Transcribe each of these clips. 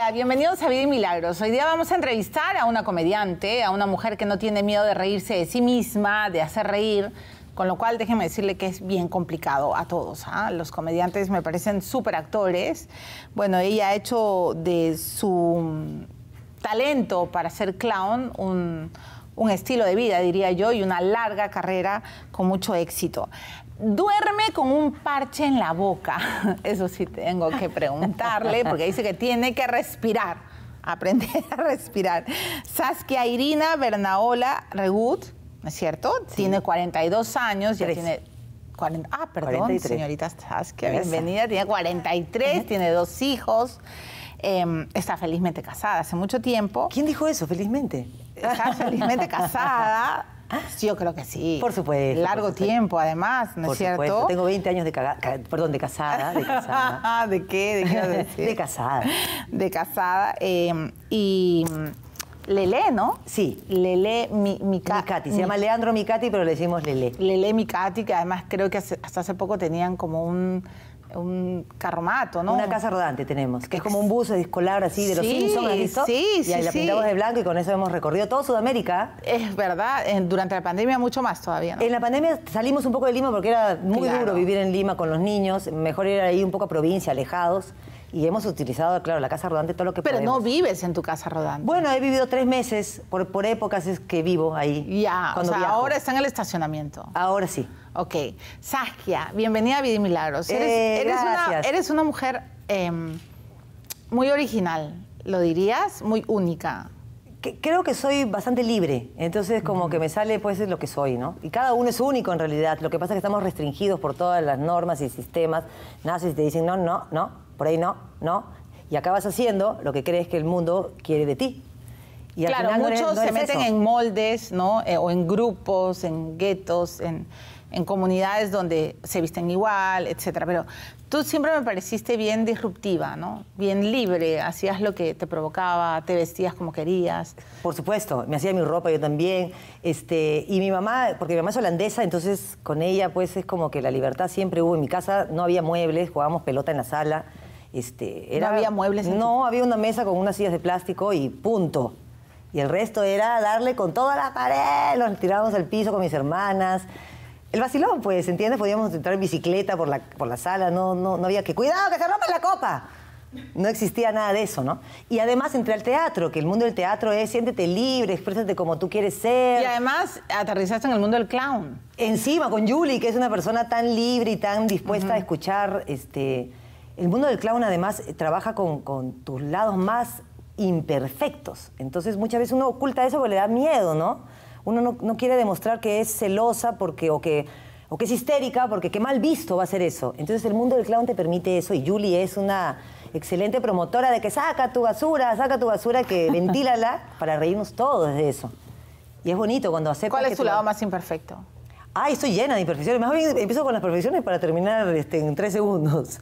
Hola, bienvenidos a Vida y Milagros. Hoy día vamos a entrevistar a una comediante, a una mujer que no tiene miedo de reírse de sí misma, de hacer reír. Con lo cual, déjeme decirle que es bien complicado a todos. ¿ah? Los comediantes me parecen súper actores. Bueno, ella ha hecho de su talento para ser clown un estilo de vida, diría yo, y una larga carrera con mucho éxito. Duerme con un parche en la boca. Eso sí tengo que preguntarle, porque dice que tiene que respirar, aprender a respirar. Saskia Irina Bernaola Regut, ¿no es cierto? Tiene 42 años, ya tiene 40, ah, perdón, señorita Saskia, bienvenida. Tiene 43, tiene dos hijos. Em, está felizmente casada hace mucho tiempo. ¿Quién dijo eso? Felizmente. Está felizmente casada. Ah. yo creo que sí. Por supuesto. Largo tiempo, además, ¿no es cierto? Tengo 20 años de, de casada. ¿De, casada. ¿De qué? ¿De, qué de casada. De casada. Em, y mm, Lele, ¿no? Sí. Lele mi, Se llama Leandro Mikati, pero le decimos Lele. Lele Mikati, que además creo que hasta hace poco tenían como un un carromato, ¿no? Una casa rodante tenemos, que es como un bus escolar así de los Simpsons, visto? Sí, y ahí la pintamos de blanco y con eso hemos recorrido toda Sudamérica. Es verdad, durante la pandemia mucho más todavía, En la pandemia salimos un poco de Lima porque era muy duro vivir en Lima con los niños, mejor ir ahí un poco a provincia, alejados y hemos utilizado, claro, la casa rodante todo lo que Pero no vives en tu casa rodante. Bueno, he vivido tres meses, por, por épocas es que vivo ahí. Ya, o sea, ahora está en el estacionamiento. Ahora sí. Ok. Saskia, bienvenida a Vida y Milagros. Eh, eres, eres, una, mujer em, muy original, lo dirías, muy única. creo que soy bastante libre, entonces como que me sale pues es lo que soy, ¿no? Y cada uno es único en realidad, lo que pasa es que estamos restringidos por todas las normas y sistemas, naces te dicen no, no, no, por ahí no, no. Y acabas haciendo lo que crees que el mundo quiere de ti. Y claro, muchos se meten en moldes, ¿no? Eh, o en grupos, en guetos, en, en, comunidades donde se visten igual, etcétera. Pero tú siempre me pareciste bien disruptiva, ¿no? Bien libre, hacías lo que te provocaba, te vestías como querías. Por supuesto, me hacía mi ropa yo también. Este, y mi mamá, porque mi mamá es holandesa, entonces con ella pues es como que la libertad siempre hubo. En mi casa no había muebles, jugábamos pelota en la sala. Este, era, ¿No había muebles? no, había una mesa con unas sillas de plástico y punto. Y el resto era darle con toda la pared, nos tirábamos al piso con mis hermanas. El vacilón, pues, ¿entiendes? Podíamos entrar en bicicleta por la, por la sala, no, no, no había que... ¡Cuidado, que se rompa la copa! No existía nada de eso, ¿no? Y además entré al teatro, que el mundo del teatro es siéntete libre, exprésate como tú quieres ser. Y además aterrizaste en el mundo del clown. Encima, con Julie, que es una persona tan libre y tan dispuesta a escuchar este, el mundo del clown además eh, trabaja con, tus lados más imperfectos. Entonces muchas veces uno oculta eso porque le da miedo, ¿no? Uno no, quiere demostrar que es celosa porque, o, que, o que es histérica porque qué mal visto va a ser eso. Entonces el mundo del clown te permite eso y Julie es una excelente promotora de que saca tu basura, saca tu basura, que ventílala para reírnos todos de eso. Y es bonito cuando aceptas... ¿Cuál es tu lado más imperfecto? Ah, estoy llena de imperfecciones. Más bien empiezo con las perfecciones para terminar este, en tres segundos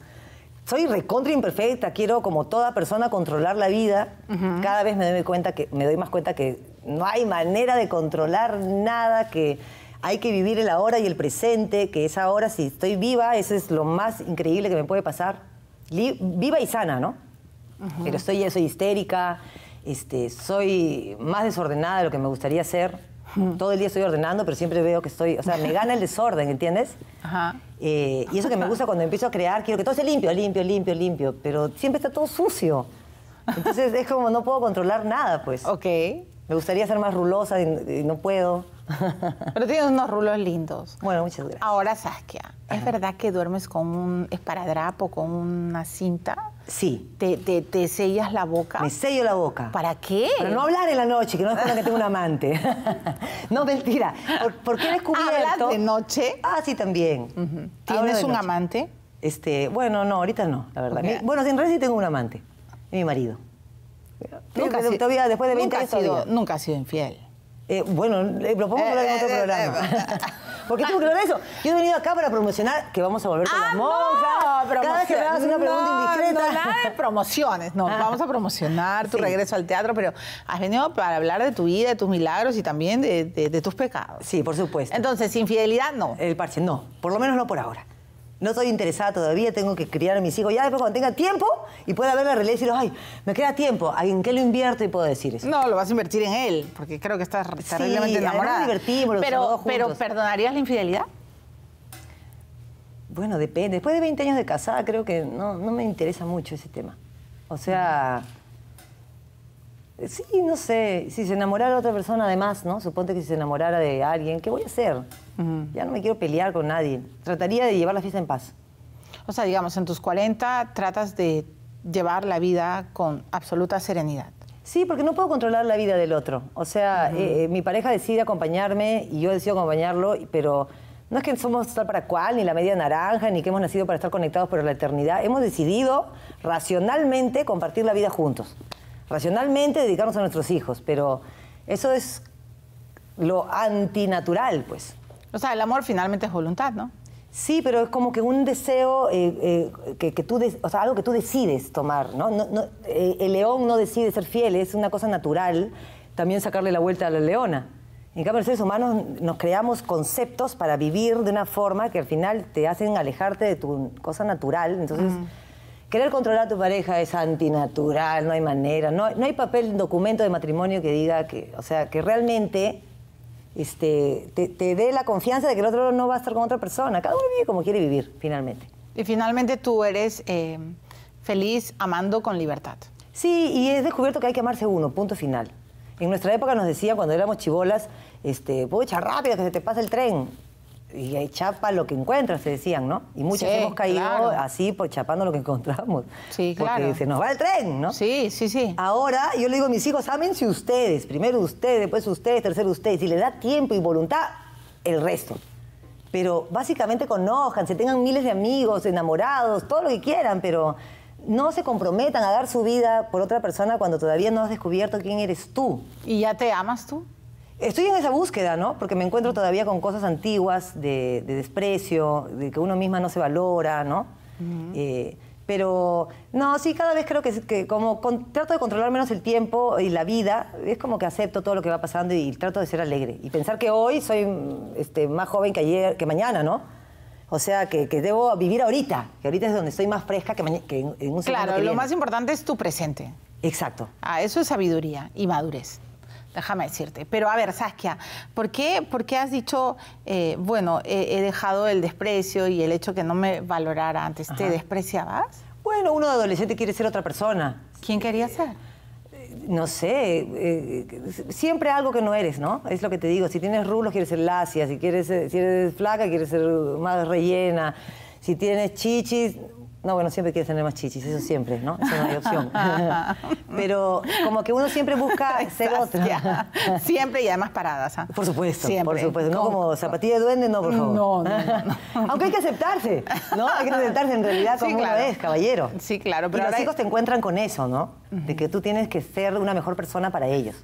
soy recontra imperfecta, quiero como toda persona controlar la vida. Cada vez me doy, cuenta que, me doy más cuenta que no hay manera de controlar nada, que hay que vivir el ahora y el presente, que es ahora, si estoy viva, eso es lo más increíble que me puede pasar. viva y sana, ¿no? Pero soy, soy histérica, este, soy más desordenada de lo que me gustaría ser todo el día estoy ordenando, pero siempre veo que estoy, o sea, me gana el desorden, ¿entiendes? Ajá. Eh, y eso que me gusta cuando empiezo a crear, quiero que todo esté limpio, limpio, limpio, limpio, pero siempre está todo sucio. Entonces es como no puedo controlar nada, pues. Ok. Me gustaría ser más rulosa y, no puedo. Pero tienes unos rulos lindos. Bueno, muchas gracias. Ahora, Saskia, ¿es verdad que duermes con un esparadrapo, con una cinta? Sí. Te, te, te, sellas la boca? Me sello la boca. ¿Para qué? Para no hablar en la noche, que no es que tengo un amante. no, mentira. ¿Por, qué he descubierto... ¿Hablas de noche? Ah, sí, también. ¿Tienes un amante? Este, bueno, no, ahorita no, la verdad. bueno, en realidad sí tengo un amante, mi marido. Nunca todavía, después de 20 años... Nunca ha sido infiel. Eh, bueno, lo podemos hablar en otro eh, eh, programa. Eh, ¿Por qué tengo que eso? Yo he venido acá para promocionar que vamos a volver con las monjas. No, Cada vez que me hagas una pregunta no, indiscreta. No, nada promociones, no. Ah. Vamos a promocionar tu regreso al teatro, pero has venido para hablar de tu vida, de tus milagros y también de, de, tus pecados. Sí, por supuesto. Entonces, infidelidad no. El parche, no. Por lo menos no por ahora. No estoy interesada todavía, tengo que criar a mis hijos. Ya después cuando tenga tiempo y pueda ver la realidad y decir, ay, me queda tiempo, ¿en qué lo invierto? Y puedo decir eso. No, lo vas a invertir en él, porque creo que estás terriblemente enamorada. pero, pero, ¿perdonarías la infidelidad? Bueno, depende. Después de 20 años de casada, creo que no, me interesa mucho ese tema. O sea, sí, no sé, si se enamorara de otra persona además, ¿no? Suponte que si se enamorara de alguien, ¿qué voy a hacer? Ya no me quiero pelear con nadie. Trataría de llevar la fiesta en paz. O sea, digamos, en tus 40 tratas de llevar la vida con absoluta serenidad. Sí, porque no puedo controlar la vida del otro. O sea, eh, eh, mi pareja decide acompañarme y yo decido acompañarlo, pero no es que somos tal para cual, ni la media naranja, ni que hemos nacido para estar conectados por la eternidad. Hemos decidido racionalmente compartir la vida juntos. Racionalmente dedicarnos a nuestros hijos, pero eso es lo antinatural, pues. O sea, el amor finalmente es voluntad, ¿no? Sí, pero es como que un deseo eh, eh, que, tú, o sea, algo que tú decides tomar, ¿no? Eh, el león no decide ser fiel, es una cosa natural también sacarle la vuelta a la leona. En cambio, los seres humanos nos creamos conceptos para vivir de una forma que al final te hacen alejarte de tu cosa natural. Entonces, querer controlar a tu pareja es antinatural, no hay manera, no, hay papel, documento de matrimonio que diga que, o sea, que realmente este, te, dé la confianza de que el otro no va a estar con otra persona. Cada uno vive como quiere vivir, finalmente. Y finalmente tú eres eh, feliz amando con libertad. Sí, y he descubierto que hay que amarse uno, punto final. En nuestra época nos decían, cuando éramos chivolas, este, echar rápido, que se te pasa el tren y chapa lo que encuentras, se decían, ¿no? Y muchas hemos caído así por chapando lo que encontramos. Sí, claro. Porque se nos va el tren, ¿no? Sí, sí, sí. Ahora yo le digo a mis hijos, ámense ustedes, primero ustedes, después ustedes, tercero ustedes. Si le da tiempo y voluntad, el resto. Pero básicamente conozcan, se tengan miles de amigos, enamorados, todo lo que quieran, pero no se comprometan a dar su vida por otra persona cuando todavía no has descubierto quién eres tú. ¿Y ya te amas tú? Estoy en esa búsqueda, ¿no? Porque me encuentro todavía con cosas antiguas de, desprecio, de que uno misma no se valora, ¿no? Eh, pero no, sí, cada vez creo que, como trato de controlar menos el tiempo y la vida, es como que acepto todo lo que va pasando y, trato de ser alegre. Y pensar que hoy soy este, más joven que ayer, que mañana, ¿no? O sea, que, debo vivir ahorita, que ahorita es donde estoy más fresca que, en, un Claro, lo más importante es tu presente. Exacto. Ah, eso es sabiduría y madurez déjame decirte. Pero a ver, Saskia, ¿por qué, por has dicho, eh, bueno, he, dejado el desprecio y el hecho que no me valorara antes? ¿Te despreciabas? Bueno, uno de adolescente quiere ser otra persona. ¿Quién quería eh, ser? Eh, no sé, siempre algo que no eres, ¿no? Es lo que te digo. Si tienes rulos, quieres ser lacia. Si, quieres, si eres flaca, quieres ser más rellena. Si tienes chichis, no, bueno, siempre quieres tener más chichis, eso siempre, ¿no? Eso no hay opción. Pero como que uno siempre busca ser otra. siempre y además paradas. ¿ah? Por supuesto, por supuesto. No como zapatilla de duende, no, por favor. No, no, no. Aunque hay que aceptarse, ¿no? Hay que aceptarse en realidad como sí, claro. vez, caballero. Sí, claro. Pero y los chicos te encuentran con eso, ¿no? De que tú tienes que ser una mejor persona para ellos.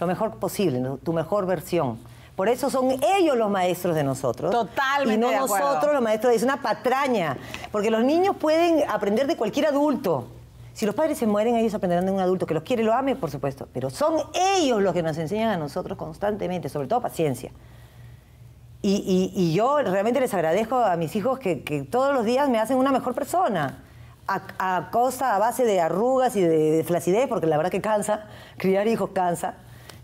Lo mejor posible, tu mejor versión. Por eso son ellos los maestros de nosotros. Totalmente. Y no nosotros los maestros. Es una patraña. Porque los niños pueden aprender de cualquier adulto. Si los padres se mueren, ellos aprenderán de un adulto que los quiere, lo ame, por supuesto. Pero son ellos los que nos enseñan a nosotros constantemente, sobre todo paciencia. Y, yo realmente les agradezco a mis hijos que, todos los días me hacen una mejor persona. A, a base de arrugas y de flacidez, porque la verdad que cansa. Criar hijos cansa.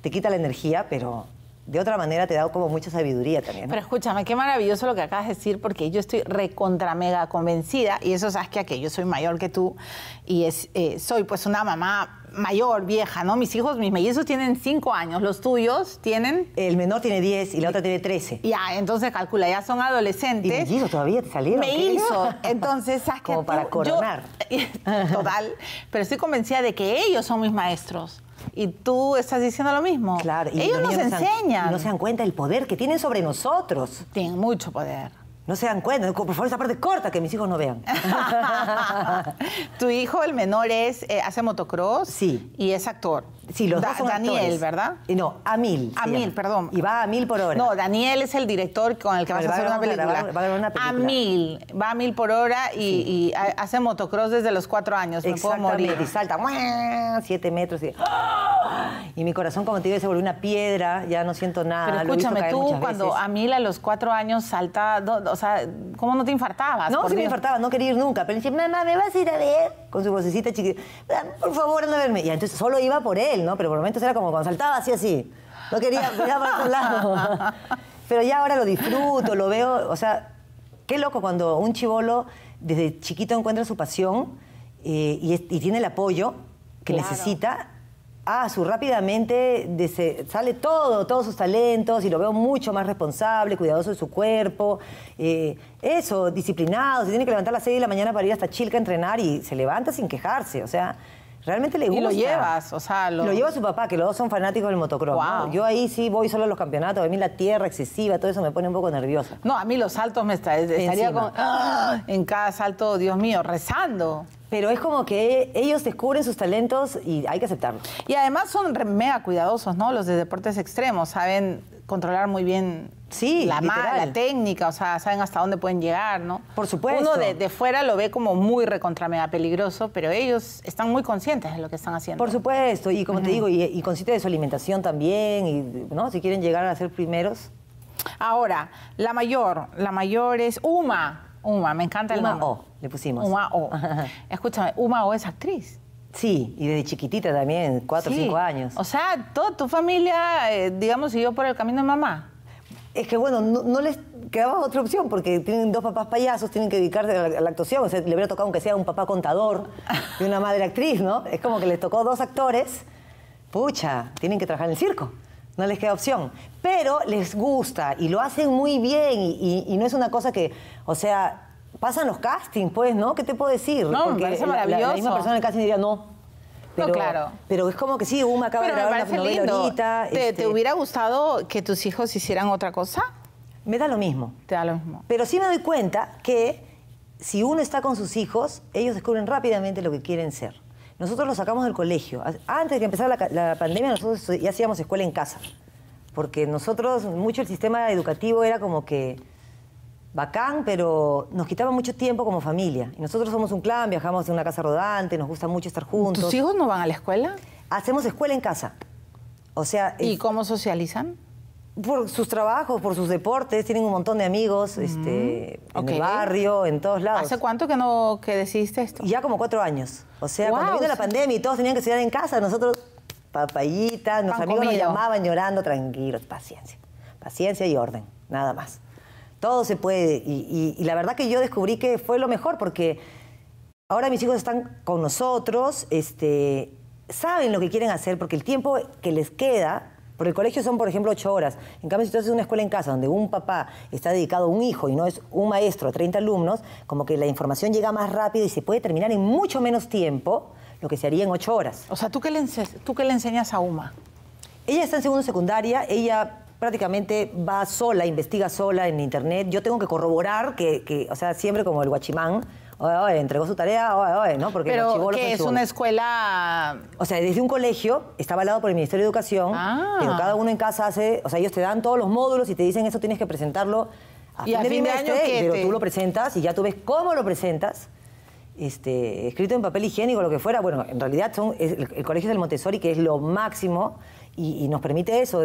Te quita la energía, pero de otra manera te da como mucha sabiduría también. Pero escúchame, qué maravilloso lo que acabas de decir, porque yo estoy recontra mega convencida, y eso sabes que yo soy mayor que tú, y es, eh, soy pues una mamá mayor, vieja, ¿no? Mis hijos, mis mellizos tienen cinco años, los tuyos tienen... El menor tiene 10 y la otra tiene 13. Ya, entonces calcula, ya son adolescentes. Y mellizos todavía te salieron. Me hizo. Entonces, ¿sabes Como para coronar. total. Pero estoy convencida de que ellos son mis maestros y tú estás diciendo lo mismo. Claro, ellos nos enseñan. No se dan cuenta del poder que tienen sobre nosotros. Tienen mucho poder. No se dan cuenta. Por favor, esa parte corta que mis hijos no vean. tu hijo, el menor, es eh, hace motocross. Sí. Y es actor. Sí, lo da dos Daniel, ¿verdad? Eh, no, a mil a mil perdón. Y va a mil por hora. No, Daniel es el director con el que vas a hacer una película. va, a una película. A mil, va a mil por hora y, hace motocross desde los cuatro años. Me puedo morir. Y salta siete metros y... ¡ah! y mi corazón, como te digo, se volvió una piedra. Ya no siento nada. Pero escúchame, tú cuando a mil a los cuatro años salta, sea, ¿cómo no te infartabas? No, sí me infartaba, no quería ir nunca. Pero le dije, mamá, ¿me vas a ir a ver? Con su vocecita chiquita, ah, por favor, anda a verme. Y entonces solo iba por él, ¿no? Pero por momentos era como cuando saltaba así, así. No quería, miraba para otro lado. Pero ya ahora lo disfruto, lo veo. O sea, qué loco cuando un chivolo desde chiquito encuentra su pasión eh, y, tiene el apoyo que necesita Ah, su rápidamente sale todo, todos sus talentos y lo veo mucho más responsable, cuidadoso de su cuerpo. Eh, eso, disciplinado, se tiene que levantar a las 6 de la mañana para ir hasta Chilca a entrenar y se levanta sin quejarse, o sea... Realmente le gusta. Y lo llevas, o sea... Lo... lo lleva su papá, que los dos son fanáticos del motocross. Yo ahí sí voy solo a los campeonatos. A mí la tierra excesiva, todo eso me pone un poco nerviosa. No, a mí los saltos me estaría como... ¡ah! En cada salto, Dios mío, rezando. Pero es como que ellos descubren sus talentos y hay que aceptarlo Y además son mega cuidadosos, ¿no? Los de deportes extremos saben controlar muy bien Sí, la mala, la técnica, o sea, saben hasta dónde pueden llegar, ¿no? Por supuesto. Uno de, fuera lo ve como muy recontra mega peligroso, pero ellos están muy conscientes de lo que están haciendo. Por supuesto, y como te digo, y, y, de su alimentación también, y, ¿no? Si quieren llegar a ser primeros. Ahora, la mayor, la mayor es Uma. Uma, me encanta el Uma O, le pusimos. Uma O. Escúchame, Uma O es actriz. Sí, y desde chiquitita también, cuatro o cinco años. O sea, toda tu familia, eh, digamos, siguió por el camino de mamá. Es que bueno, no, les quedaba otra opción porque tienen dos papás payasos, tienen que dedicarse a la, actuación. O sea, le hubiera tocado aunque sea un papá contador y una madre actriz, ¿no? Es como que les tocó dos actores. Pucha, tienen que trabajar en el circo. No les queda opción. Pero les gusta y lo hacen muy bien y, no es una cosa que, o sea, pasan los castings, pues, ¿no? ¿Qué te puedo decir? No, porque parece maravilloso. misma persona en el casting diría, no, pero, claro. Pero es como que sí, una acaba de grabar una novela ahorita. ¿Te, este hubiera gustado que tus hijos hicieran otra cosa? Me da lo mismo. Te da lo mismo. Pero sí me doy cuenta que si uno está con sus hijos, ellos descubren rápidamente lo que quieren ser. Nosotros los sacamos del colegio. Antes de que empezara la pandemia, nosotros ya hacíamos escuela en casa. Porque nosotros, mucho el sistema educativo era como que bacán, pero nos quitaba mucho tiempo como familia. Y nosotros somos un clan, viajamos en una casa rodante, nos gusta mucho estar juntos. ¿Tus hijos no van a la escuela? Hacemos escuela en casa. O sea, ¿Y cómo socializan? Por sus trabajos, por sus deportes, tienen un montón de amigos mm, este, en el barrio, en todos lados. ¿Hace cuánto que no que decidiste esto? Ya como cuatro años. O sea, cuando vino la pandemia y todos tenían que estudiar en casa, nosotros, papayita, nuestros amigos nos llamaban llorando, tranquilos, paciencia. Paciencia y orden, nada más todo se puede. Y, la verdad que yo descubrí que fue lo mejor porque ahora mis hijos están con nosotros, este, saben lo que quieren hacer porque el tiempo que les queda, por el colegio son, por ejemplo, ocho horas. En cambio, si tú haces una escuela en casa donde un papá está dedicado a un hijo y no es un maestro a 30 alumnos, como que la información llega más rápido y se puede terminar en mucho menos tiempo lo que se haría en ocho horas. O sea, ¿tú qué le, tú qué le enseñas a Uma? Ella está en segundo secundaria, ella prácticamente va sola, investiga sola en internet. Yo tengo que corroborar que, que o sea, siempre como el guachimán, Oye, entregó su tarea, oye, ¿no? Porque que es una escuela... O sea, desde un colegio, está avalado por el Ministerio de Educación, pero ah. cada uno en casa hace, o sea, ellos te dan todos los módulos y te dicen eso tienes que presentarlo a fin, de, año pero tú lo presentas y ya tú ves cómo lo presentas. Este, escrito en papel higiénico, lo que fuera, bueno, en realidad son, el, el colegio del Montessori, que es lo máximo, y, nos permite eso,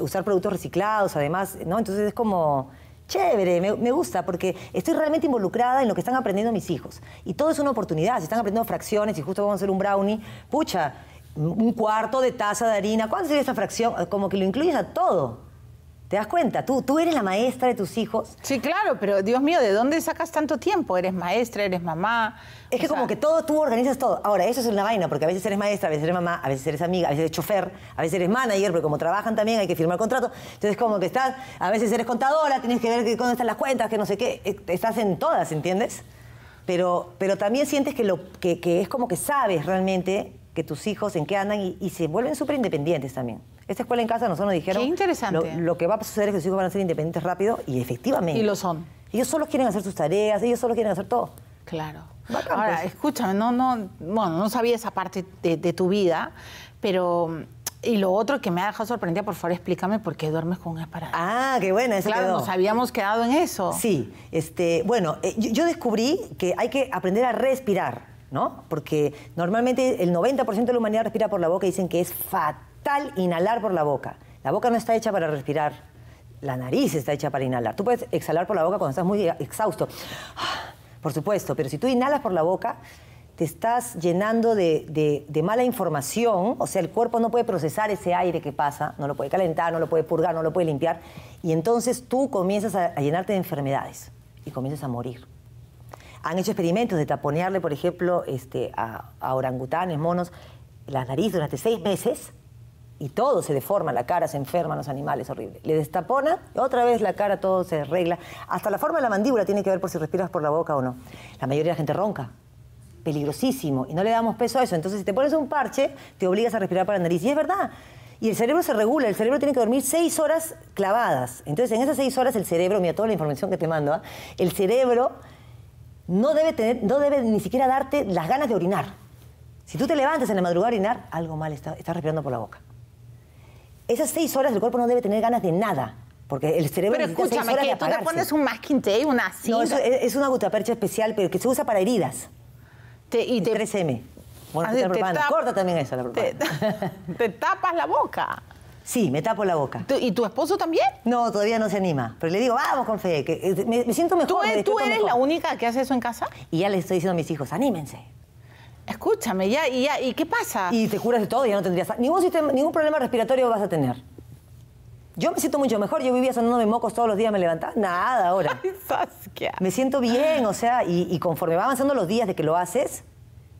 usar productos reciclados, además, ¿no? Entonces es como chévere, me, gusta, porque estoy realmente involucrada en lo que están aprendiendo mis hijos. Y todo es una oportunidad. Si están aprendiendo fracciones y justo vamos a hacer un brownie, pucha, un cuarto de taza de harina, ¿cuánto sería esta fracción? Como que lo incluyes a todo. ¿Te das cuenta? Tú, tú eres la maestra de tus hijos. Sí, claro, pero Dios mío, ¿de dónde sacas tanto tiempo? Eres maestra, eres mamá. Es que como que todo, tú organizas todo. Ahora, eso es una vaina, porque a veces eres maestra, a veces eres mamá, a veces eres amiga, a veces eres chofer, a veces eres manager, pero como trabajan también hay que firmar contrato. Entonces, como que estás, a veces eres contadora, tienes que ver que dónde están las cuentas, que no sé qué. Eh, estás en todas, ¿entiendes? Pero, pero también sientes que, lo, que, que es como que sabes realmente que tus hijos en qué andan y, se vuelven súper independientes también. Esta escuela en casa nosotros dijeron... Qué interesante. Lo, que va a suceder es que tus hijos van a ser independientes rápido y efectivamente. Y lo son. Ellos solo quieren hacer sus tareas, ellos solo quieren hacer todo. Claro. Ahora, pues. escúchame, no, no, bueno, no sabía esa parte de, tu vida, pero y lo otro que me ha dejado sorprendida, por favor, explícame por qué duermes con un aparato. Ah, qué bueno esa Claro, nos habíamos quedado en eso. Sí, este, bueno, eh, yo descubrí que hay que aprender a respirar. ¿no? Porque normalmente el 90% de la humanidad respira por la boca y dicen que es fatal inhalar por la boca. La boca no está hecha para respirar, la nariz está hecha para inhalar. Tú puedes exhalar por la boca cuando estás muy exhausto, ah, por supuesto, pero si tú inhalas por la boca, te estás llenando de, mala información, o sea, el cuerpo no puede procesar ese aire que pasa, no lo puede calentar, no lo puede purgar, no lo puede limpiar, y entonces tú comienzas a llenarte de enfermedades y comienzas a morir han hecho experimentos de taponearle, por ejemplo, este, a, orangutanes, monos, la nariz durante seis meses y todo se deforma, la cara se enferma, los animales, horrible. Le destapona, otra vez la cara, todo se arregla. Hasta la forma de la mandíbula tiene que ver por si respiras por la boca o no. La mayoría de la gente ronca, peligrosísimo, y no le damos peso a eso. Entonces, si te pones un parche, te obligas a respirar por la nariz. Y es verdad. Y el cerebro se regula, el cerebro tiene que dormir seis horas clavadas. Entonces, en esas seis horas, el cerebro, mira toda la información que te mando, ¿ah? el cerebro no debe, no debe ni siquiera darte las ganas de orinar. Si tú te levantas en la madrugada a orinar, algo mal está, estás respirando por la boca. Esas seis horas el cuerpo no debe tener ganas de nada, porque el cerebro pero necesita seis horas que de tú te pones un masking tape, una cinta? No, es, es, una gutapercha especial, pero que se usa para heridas. Te, y 3M. Bueno, ah, te, te Corta también esa la te, te tapas la boca. Sí, me tapo la boca. ¿Y tu esposo también? No, todavía no se anima. Pero le digo, vamos con fe, eh, me, siento mejor. ¿Tú, eres la única que hace eso en casa? Y ya le estoy diciendo a mis hijos, anímense. Escúchame, ya, y ya, ¿y qué pasa? Y te curas de todo, ya no tendrías. Ningún, ningún problema respiratorio vas a tener. Yo me siento mucho mejor, yo vivía sonando mis mocos todos los días, me levantaba, nada ahora. Me siento bien, o sea, y, conforme va avanzando los días de que lo haces,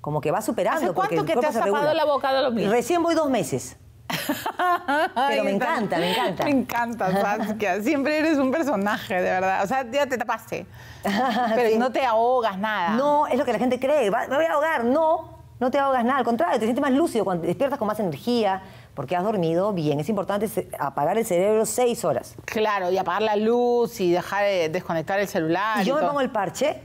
como que va superando. ¿Hace cuánto que te has tapado la boca de los niños? Recién voy dos meses. Pero me encanta, me encanta. Me encanta, Siempre eres un personaje, de verdad. O sea, ya te tapaste. Pero no te ahogas nada. No, es lo que la gente cree. Me voy a ahogar. No, no te ahogas nada. Al contrario, te sientes más lúcido cuando despiertas con más energía. Porque has dormido bien. Es importante apagar el cerebro seis horas. Claro, y apagar la luz y dejar de eh, desconectar el celular. Y yo me pongo el parche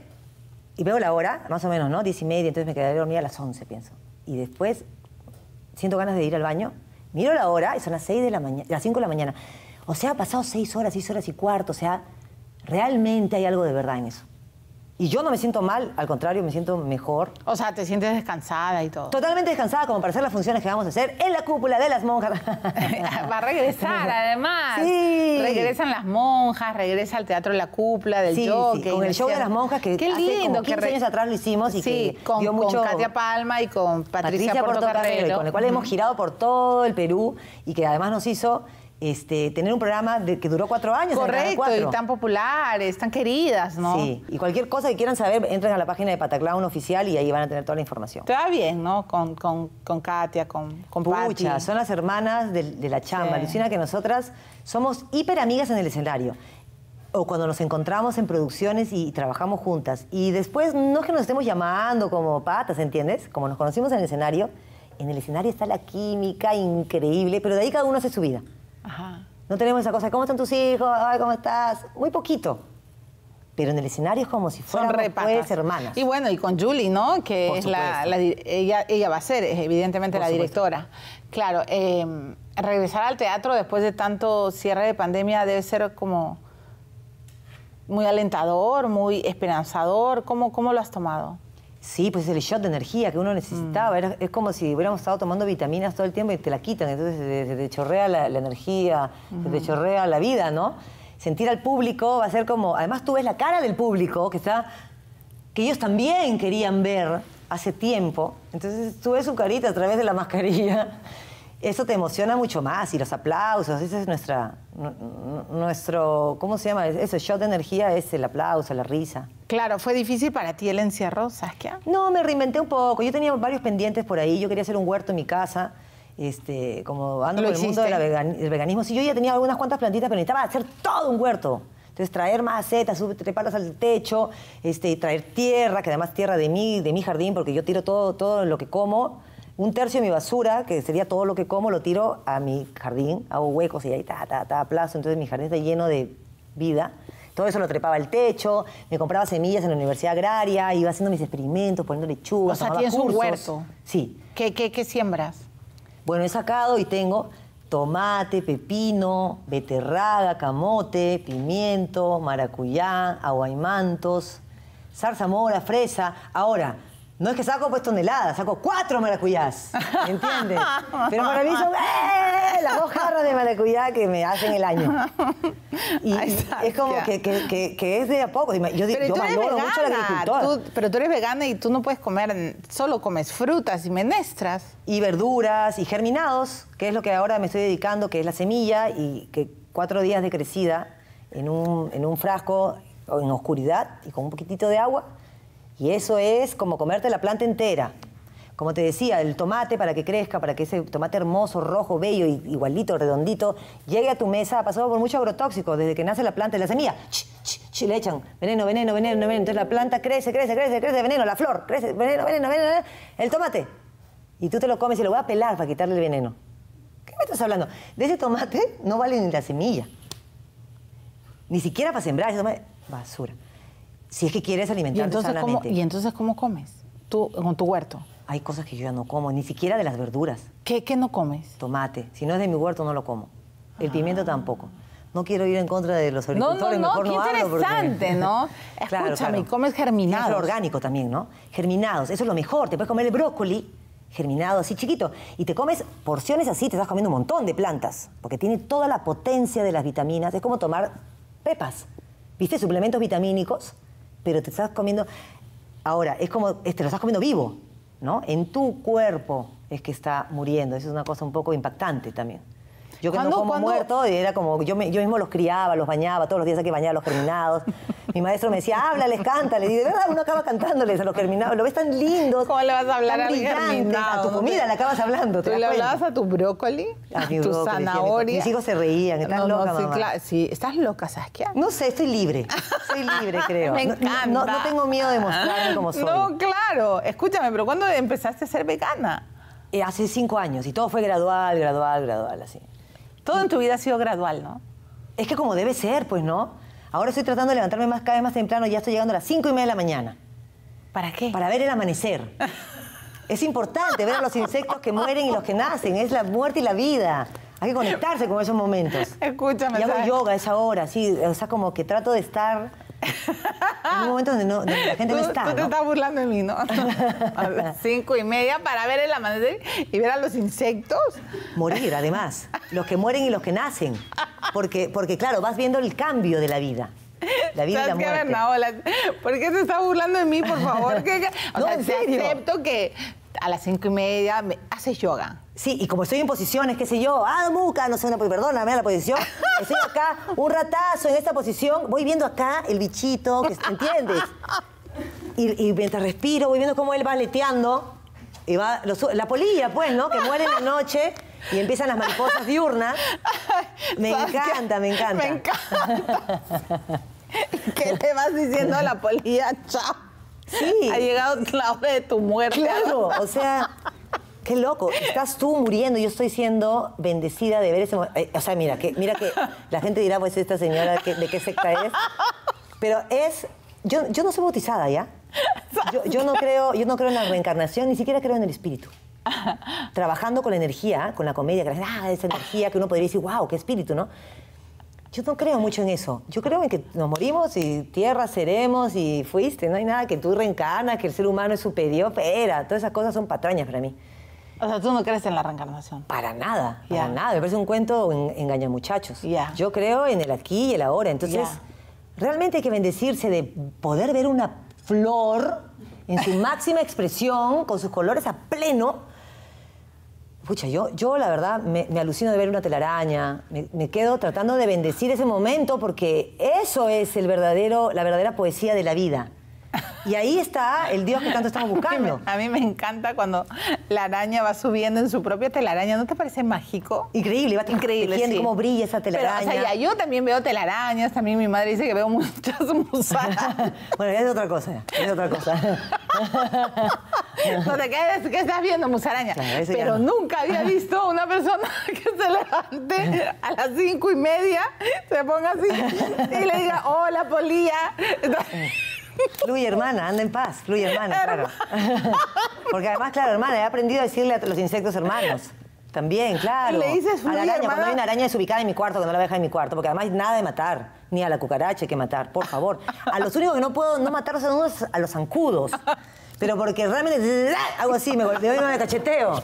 y veo la hora, más o menos, ¿no? Diez y media, entonces me quedaré dormida a las once, pienso. Y después siento ganas de ir al baño Miro la hora son las 6 de la mañana, las 5 de la mañana. O sea, ha pasado 6 horas, 6 horas y cuarto. O sea, realmente hay algo de verdad en eso. Y yo no me siento mal, al contrario, me siento mejor. O sea, te sientes descansada y todo. Totalmente descansada como para hacer las funciones que vamos a hacer en la cúpula de las monjas. Va a regresar, además. Sí. Regresan las monjas, regresa al teatro de La Cúpula, del sí, Sí, con el show de las monjas que hace como 15 años atrás lo hicimos y que con, Katia Palma y con Patricia, Portocarrero. con el cual hemos girado por todo el Perú y que además nos hizo este, tener un programa que duró cuatro años. Correcto, y tan populares, tan queridas, Sí, y cualquier cosa que quieran saber, entren a la página de Pataclown Oficial y ahí van a tener toda la información. Está bien, ¿no? Con, con, con Katia, con, con Pucha, son las hermanas de, la chamba. Sí. que nosotras somos hiper amigas en el escenario o cuando nos encontramos en producciones y trabajamos juntas. Y después no es que nos estemos llamando como patas, ¿entiendes? Como nos conocimos en el escenario, en el escenario está la química increíble, pero de ahí cada uno hace su vida. No tenemos esa cosa, ¿cómo están tus hijos? ¿cómo estás? Muy poquito. Pero en el escenario es como si fueran pues hermanas. Y bueno, y con Julie, ¿no? Que es la, ella, ella va a ser, evidentemente, la directora. Claro, em, regresar al teatro después de tanto cierre de pandemia debe ser como muy alentador, muy esperanzador. ¿Cómo, cómo lo has tomado? Sí, pues es el shot de energía que uno necesitaba. Mm. es como si hubiéramos estado tomando vitaminas todo el tiempo y te la quitan. Entonces se, te chorrea la, energía, se te chorrea la vida, ¿no? Sentir al público va a ser como. Además, tú ves la cara del público que está. que ellos también querían ver hace tiempo. Entonces tú ves su carita a través de la mascarilla eso te emociona mucho más y los aplausos, ese es nuestra, nuestro, ¿cómo se llama? Ese shot de energía es el aplauso, la risa. Claro, ¿fue difícil para ti el encierro, qué No, me reinventé un poco. Yo tenía varios pendientes por ahí. Yo quería hacer un huerto en mi casa. Este, como ando por el mundo del veganismo. Sí, yo ya tenía algunas cuantas plantitas, pero necesitaba hacer todo un huerto. Entonces, traer macetas, treparlas al techo, este, traer tierra, que además tierra de mí, de mi jardín, porque yo tiro todo, todo lo que como un tercio de mi basura, que sería todo lo que como, lo tiro a mi jardín, hago huecos y ahí ta, ta, ta, plazo, entonces mi jardín está lleno de vida. Todo eso lo trepaba al techo, me compraba semillas en la universidad agraria, iba haciendo mis experimentos, poniendo lechugas. O sea, tienes un huerto. Sí. ¿Qué, ¿Qué, qué, siembras? Bueno, he sacado y tengo tomate, pepino, beterraga, camote, pimiento, maracuyá, aguaimantos, zarzamora, fresa. Ahora, no es que saco pues toneladas, saco cuatro maracuyás, ¿entiendes? Pero para mí son ¡eh! las dos jarras de maracuyá que me hacen el año. Y es como que, es de a poco. Yo, pero tú valoro eres pero tú vegana y tú no puedes comer, solo comes frutas y menestras. Y verduras y germinados, que es lo que ahora me estoy dedicando, que es la semilla y que cuatro días de crecida en un, en un frasco en oscuridad y con un poquitito de agua y eso es como comerte la planta entera. Como te decía, el tomate para que crezca, para que ese tomate hermoso, rojo, bello, igualito, redondito, llegue a tu mesa, ha pasado por mucho agrotóxico, desde que nace la planta y la semilla. le echan veneno, veneno, veneno, veneno. Entonces la planta crece, crece, crece, crece, veneno, la flor, crece, veneno, veneno, veneno, el tomate. Y tú te lo comes y lo vas a pelar para quitarle el veneno. ¿Qué me estás hablando? De ese tomate no vale ni la semilla. Ni siquiera para sembrar ese tomate. Basura. Si es que quieres alimentarte ¿Y entonces Cómo, ¿Y entonces cómo comes? Tú, con tu huerto. Hay cosas que yo ya no como, ni siquiera de las verduras. ¿Qué, qué no comes? Tomate. Si no es de mi huerto, no lo como. El pimiento ah. tampoco no quiero ir en contra de los agricultores, no, no, no, qué interesante, ¿no? claro, Escúchame, comes germinados. Es orgánico también, ¿no? Germinados, eso es lo mejor, te puedes comer el brócoli germinado así chiquito y te comes porciones así, te estás comiendo un montón de plantas, porque tiene toda la potencia de las vitaminas, es como tomar pepas. ¿Viste suplementos vitamínicos? pero te estás comiendo... Ahora, es como, te lo estás comiendo vivo, ¿no? En tu cuerpo es que está muriendo. Eso es una cosa un poco impactante también. Yo que no como muerto, y era como, yo, me, yo mismo los criaba, los bañaba, todos los días aquí bañaba los germinados. Mi maestro me decía, háblales, cántales. Y de verdad uno acaba cantándoles a los germinados. Lo ves tan lindo ¿Cómo le vas a hablar tan a brillantes, A tu comida le acabas hablando. ¿Tú le hablabas a tu brócoli? A, mi tu zanahoria. Mis hijos se reían, estás no, no, sí, Claro, sí, estás loca, ¿sabes qué? No sé, estoy libre. Soy libre, creo. Me encanta. No, tengo miedo de mostrarme como soy. No, claro. Escúchame, pero ¿cuándo empezaste a ser vegana? Eh, hace cinco años y todo fue gradual, gradual, gradual, así. Todo en tu vida ha sido gradual, ¿no? Es que como debe ser, pues, ¿no? Ahora estoy tratando de levantarme más cada vez más temprano, ya estoy llegando a las cinco y media de la mañana. ¿Para qué? Para ver el amanecer. es importante ver a los insectos que mueren y los que nacen, es la muerte y la vida. Hay que conectarse con esos momentos. Escúchame. Y hago yoga a esa hora, sí, o sea, como que trato de estar un momento donde, no, la gente no está. Tú te estás burlando de mí, ¿no? A las cinco y media para ver el amanecer y ver a los insectos. Morir, además. Los que mueren y los que nacen. Porque, porque claro, vas viendo el cambio de la vida. La vida y la muerte. Qué, ¿Por qué se está burlando de mí, por favor? no, sea, acepto que a las cinco y media me haces yoga. Sí, y como estoy en posiciones, qué sé yo, ah, muca, no sé, una, pues, perdóname la posición, estoy acá un ratazo en esta posición, voy viendo acá el bichito, ¿entiendes? Y, mientras respiro, voy viendo cómo él va leteando, y va, la polilla, pues, ¿no? Que muere en la noche y empiezan las mariposas diurnas. Me encanta, me encanta. Me encanta. ¿Qué le vas diciendo a la polilla? Chao. Sí. Ha llegado la hora de tu muerte. Claro, o sea... Qué loco, estás tú muriendo, yo estoy siendo bendecida de ver ese momento. Eh, o sea, mira que, mira que la gente dirá, pues esta señora de qué, secta es. Pero es, yo, yo no soy bautizada ya. Yo, no creo, yo no creo en la reencarnación, ni siquiera creo en el espíritu. Trabajando con la energía, con la comedia, que la ah, esa energía que uno podría decir, wow, qué espíritu, ¿no? Yo no creo mucho en eso. Yo creo en que nos morimos y tierra seremos y fuiste. No hay nada que tú reencarnas, que el ser humano es superior. Pero todas esas cosas son patrañas para mí. O sea, tú no crees en la reencarnación. Para nada, para nada. Me parece un cuento engaña muchachos. Yo creo en el aquí y el ahora. Entonces, realmente hay que bendecirse de poder ver una flor en su máxima expresión, con sus colores a pleno. Pucha, yo, yo la verdad me, alucino de ver una telaraña, me, me, quedo tratando de bendecir ese momento porque eso es el verdadero, la verdadera poesía de la vida. Y ahí está el Dios que tanto estamos buscando. A mí, me, encanta cuando la araña va subiendo en su propia telaraña. ¿No te parece mágico? Increíble, va increíble. Sí. cómo brilla esa telaraña. yo también veo telarañas, también mi madre dice que veo muchas musas. bueno, es otra cosa, es otra cosa. ¿qué estás viendo, musaraña? Pero nunca había visto una persona que se levante a las cinco y media, se ponga así y le diga, hola, Polía. Entonces, Luy, hermana, anda en paz. Luy, hermana, claro. Porque además, claro, hermana, he aprendido a decirle a los insectos hermanos. También, claro. Le dices a la araña, hermana... cuando hay una araña desubicada en mi cuarto, que no la deja en mi cuarto, porque además nada de matar, ni a la cucaracha hay que matar, por favor. A los únicos que no puedo no matarlos son a los zancudos. Pero porque realmente hago así, me voy me cacheteo.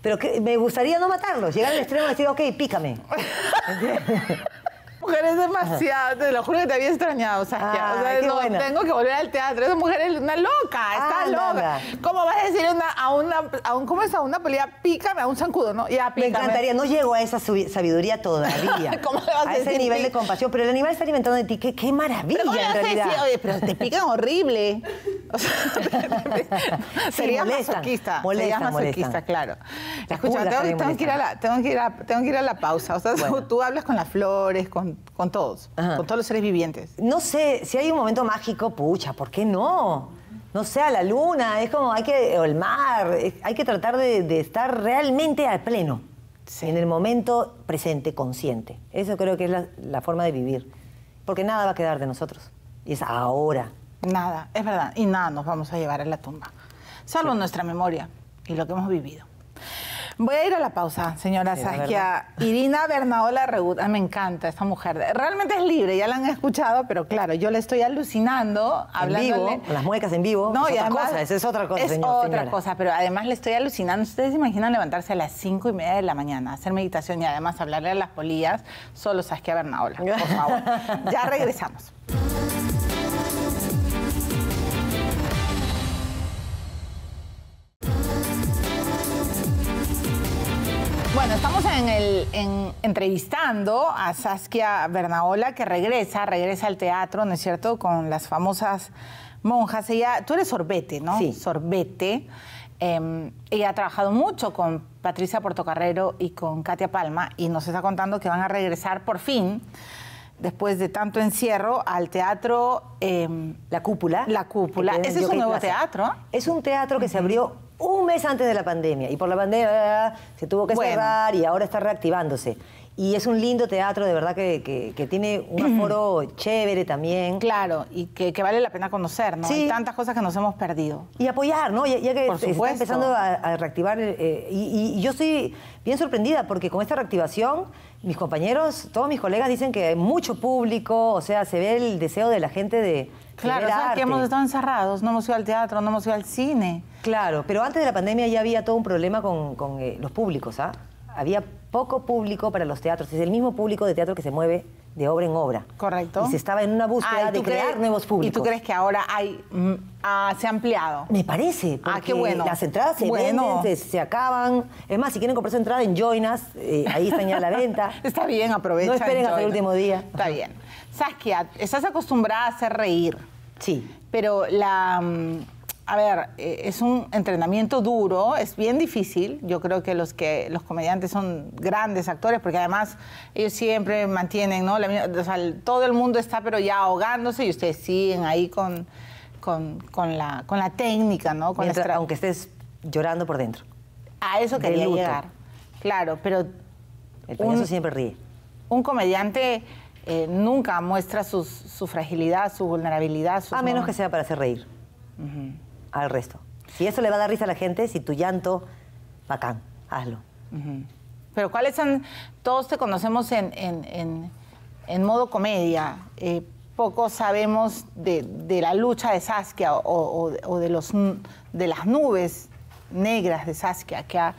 Pero que, me gustaría no matarlos, llegar al extremo y decir, ok, pícame. mujer es demasiado. Te lo juro que te había extrañado, o sea, no, tengo que volver al teatro. Esa mujer es una loca, está ah, loca. ¿Cómo vas a decir a una, a un, ¿cómo es a una pelea? Pícame a un zancudo, ¿no? Me encantaría, no llego a esa sabiduría todavía. ¿Cómo le vas a, a ese nivel de compasión, pero el animal está alimentando de ti, qué, qué maravilla. Pero, en realidad. oye, pero te pican horrible. O sea, sería masoquista. Molestan, masoquista, claro. Escucha, tengo, que ir a la, tengo, que ir a, tengo que ir a la pausa. O sea, tú hablas con las flores, con con todos, con todos los seres vivientes. No sé, si hay un momento mágico, pucha, ¿por qué no? No sea la luna, es como hay que, o el mar, hay que tratar de, estar realmente al pleno, en el momento presente, consciente. Eso creo que es la, forma de vivir, porque nada va a quedar de nosotros, y es ahora. Nada, es verdad, y nada nos vamos a llevar a la tumba, salvo nuestra memoria y lo que hemos vivido. Voy a ir a la pausa, señora Saskia. Irina Bernaola ah, me encanta esta mujer. Realmente es libre, ya la han escuchado, pero claro, yo le estoy alucinando hablando. las muecas en vivo. No, es y otra cosa, es otra cosa, Es otra cosa, pero además le estoy alucinando. Ustedes se imaginan levantarse a las cinco y media de la mañana, hacer meditación y además hablarle a las polillas, solo Saskia Bernaola, por favor. ya regresamos. estamos en el, entrevistando a Saskia Bernaola, que regresa, regresa al teatro, ¿no es cierto?, con las famosas monjas. Ella, tú eres sorbete, ¿no? Sí. Sorbete. Em, ella ha trabajado mucho con Patricia Portocarrero y con Katia Palma y nos está contando que van a regresar por fin, después de tanto encierro, al teatro... Em, la Cúpula. La Cúpula. Ese es un nuevo teatro. Es un teatro que se abrió un mes antes de la pandemia. Y por la pandemia se tuvo que cerrar y ahora está reactivándose. Y es un lindo teatro, de verdad, que, tiene un aforo chévere también. Claro, y que, vale la pena conocer, ¿no? tantas cosas que nos hemos perdido. Y apoyar, ¿no? Ya, que se está empezando a, reactivar. Eh, y, yo estoy bien sorprendida porque con esta reactivación, mis compañeros, todos mis colegas dicen que hay mucho público, o sea, se ve el deseo de la gente de. Claro, o sea, que hemos estado encerrados, no hemos ido al teatro, no hemos ido al cine. Claro, pero antes de la pandemia ya había todo un problema con, eh, los públicos, ¿ah? Había poco público para los teatros. Es el mismo público de teatro que se mueve de obra en obra. Correcto. Y se estaba en una búsqueda ah, de crear nuevos públicos. ¿Y tú crees que ahora hay, mm, ah, se ha ampliado? Me parece. ah, qué bueno. Las entradas se venden, se, acaban. Es más, si quieren comprar su entrada en Joinas, eh, ahí está ya la venta. Está bien, aprovechen. No esperen hasta el último día. Está bien. Saskia, estás acostumbrada a hacer reír. Sí. Pero la... Mm, a ver, eh, es un entrenamiento duro, es bien difícil. Yo creo que los que los comediantes son grandes actores, porque además ellos siempre mantienen, ¿no? todo el mundo está pero ya ahogándose y ustedes siguen ahí con, con, la, con la técnica, ¿no? aunque estés llorando por dentro. A eso quería llegar. Claro, pero... El payaso un, siempre ríe. Un comediante eh, nunca muestra su fragilidad, su vulnerabilidad. a menos que sea para hacer reír al resto. Si eso le va a dar risa a la gente, si tu llanto, bacán, hazlo. Pero ¿cuáles son? Todos te conocemos en, modo comedia. Eh, poco sabemos de, de, la lucha de Saskia o, de, los, de las nubes negras de Saskia que ha,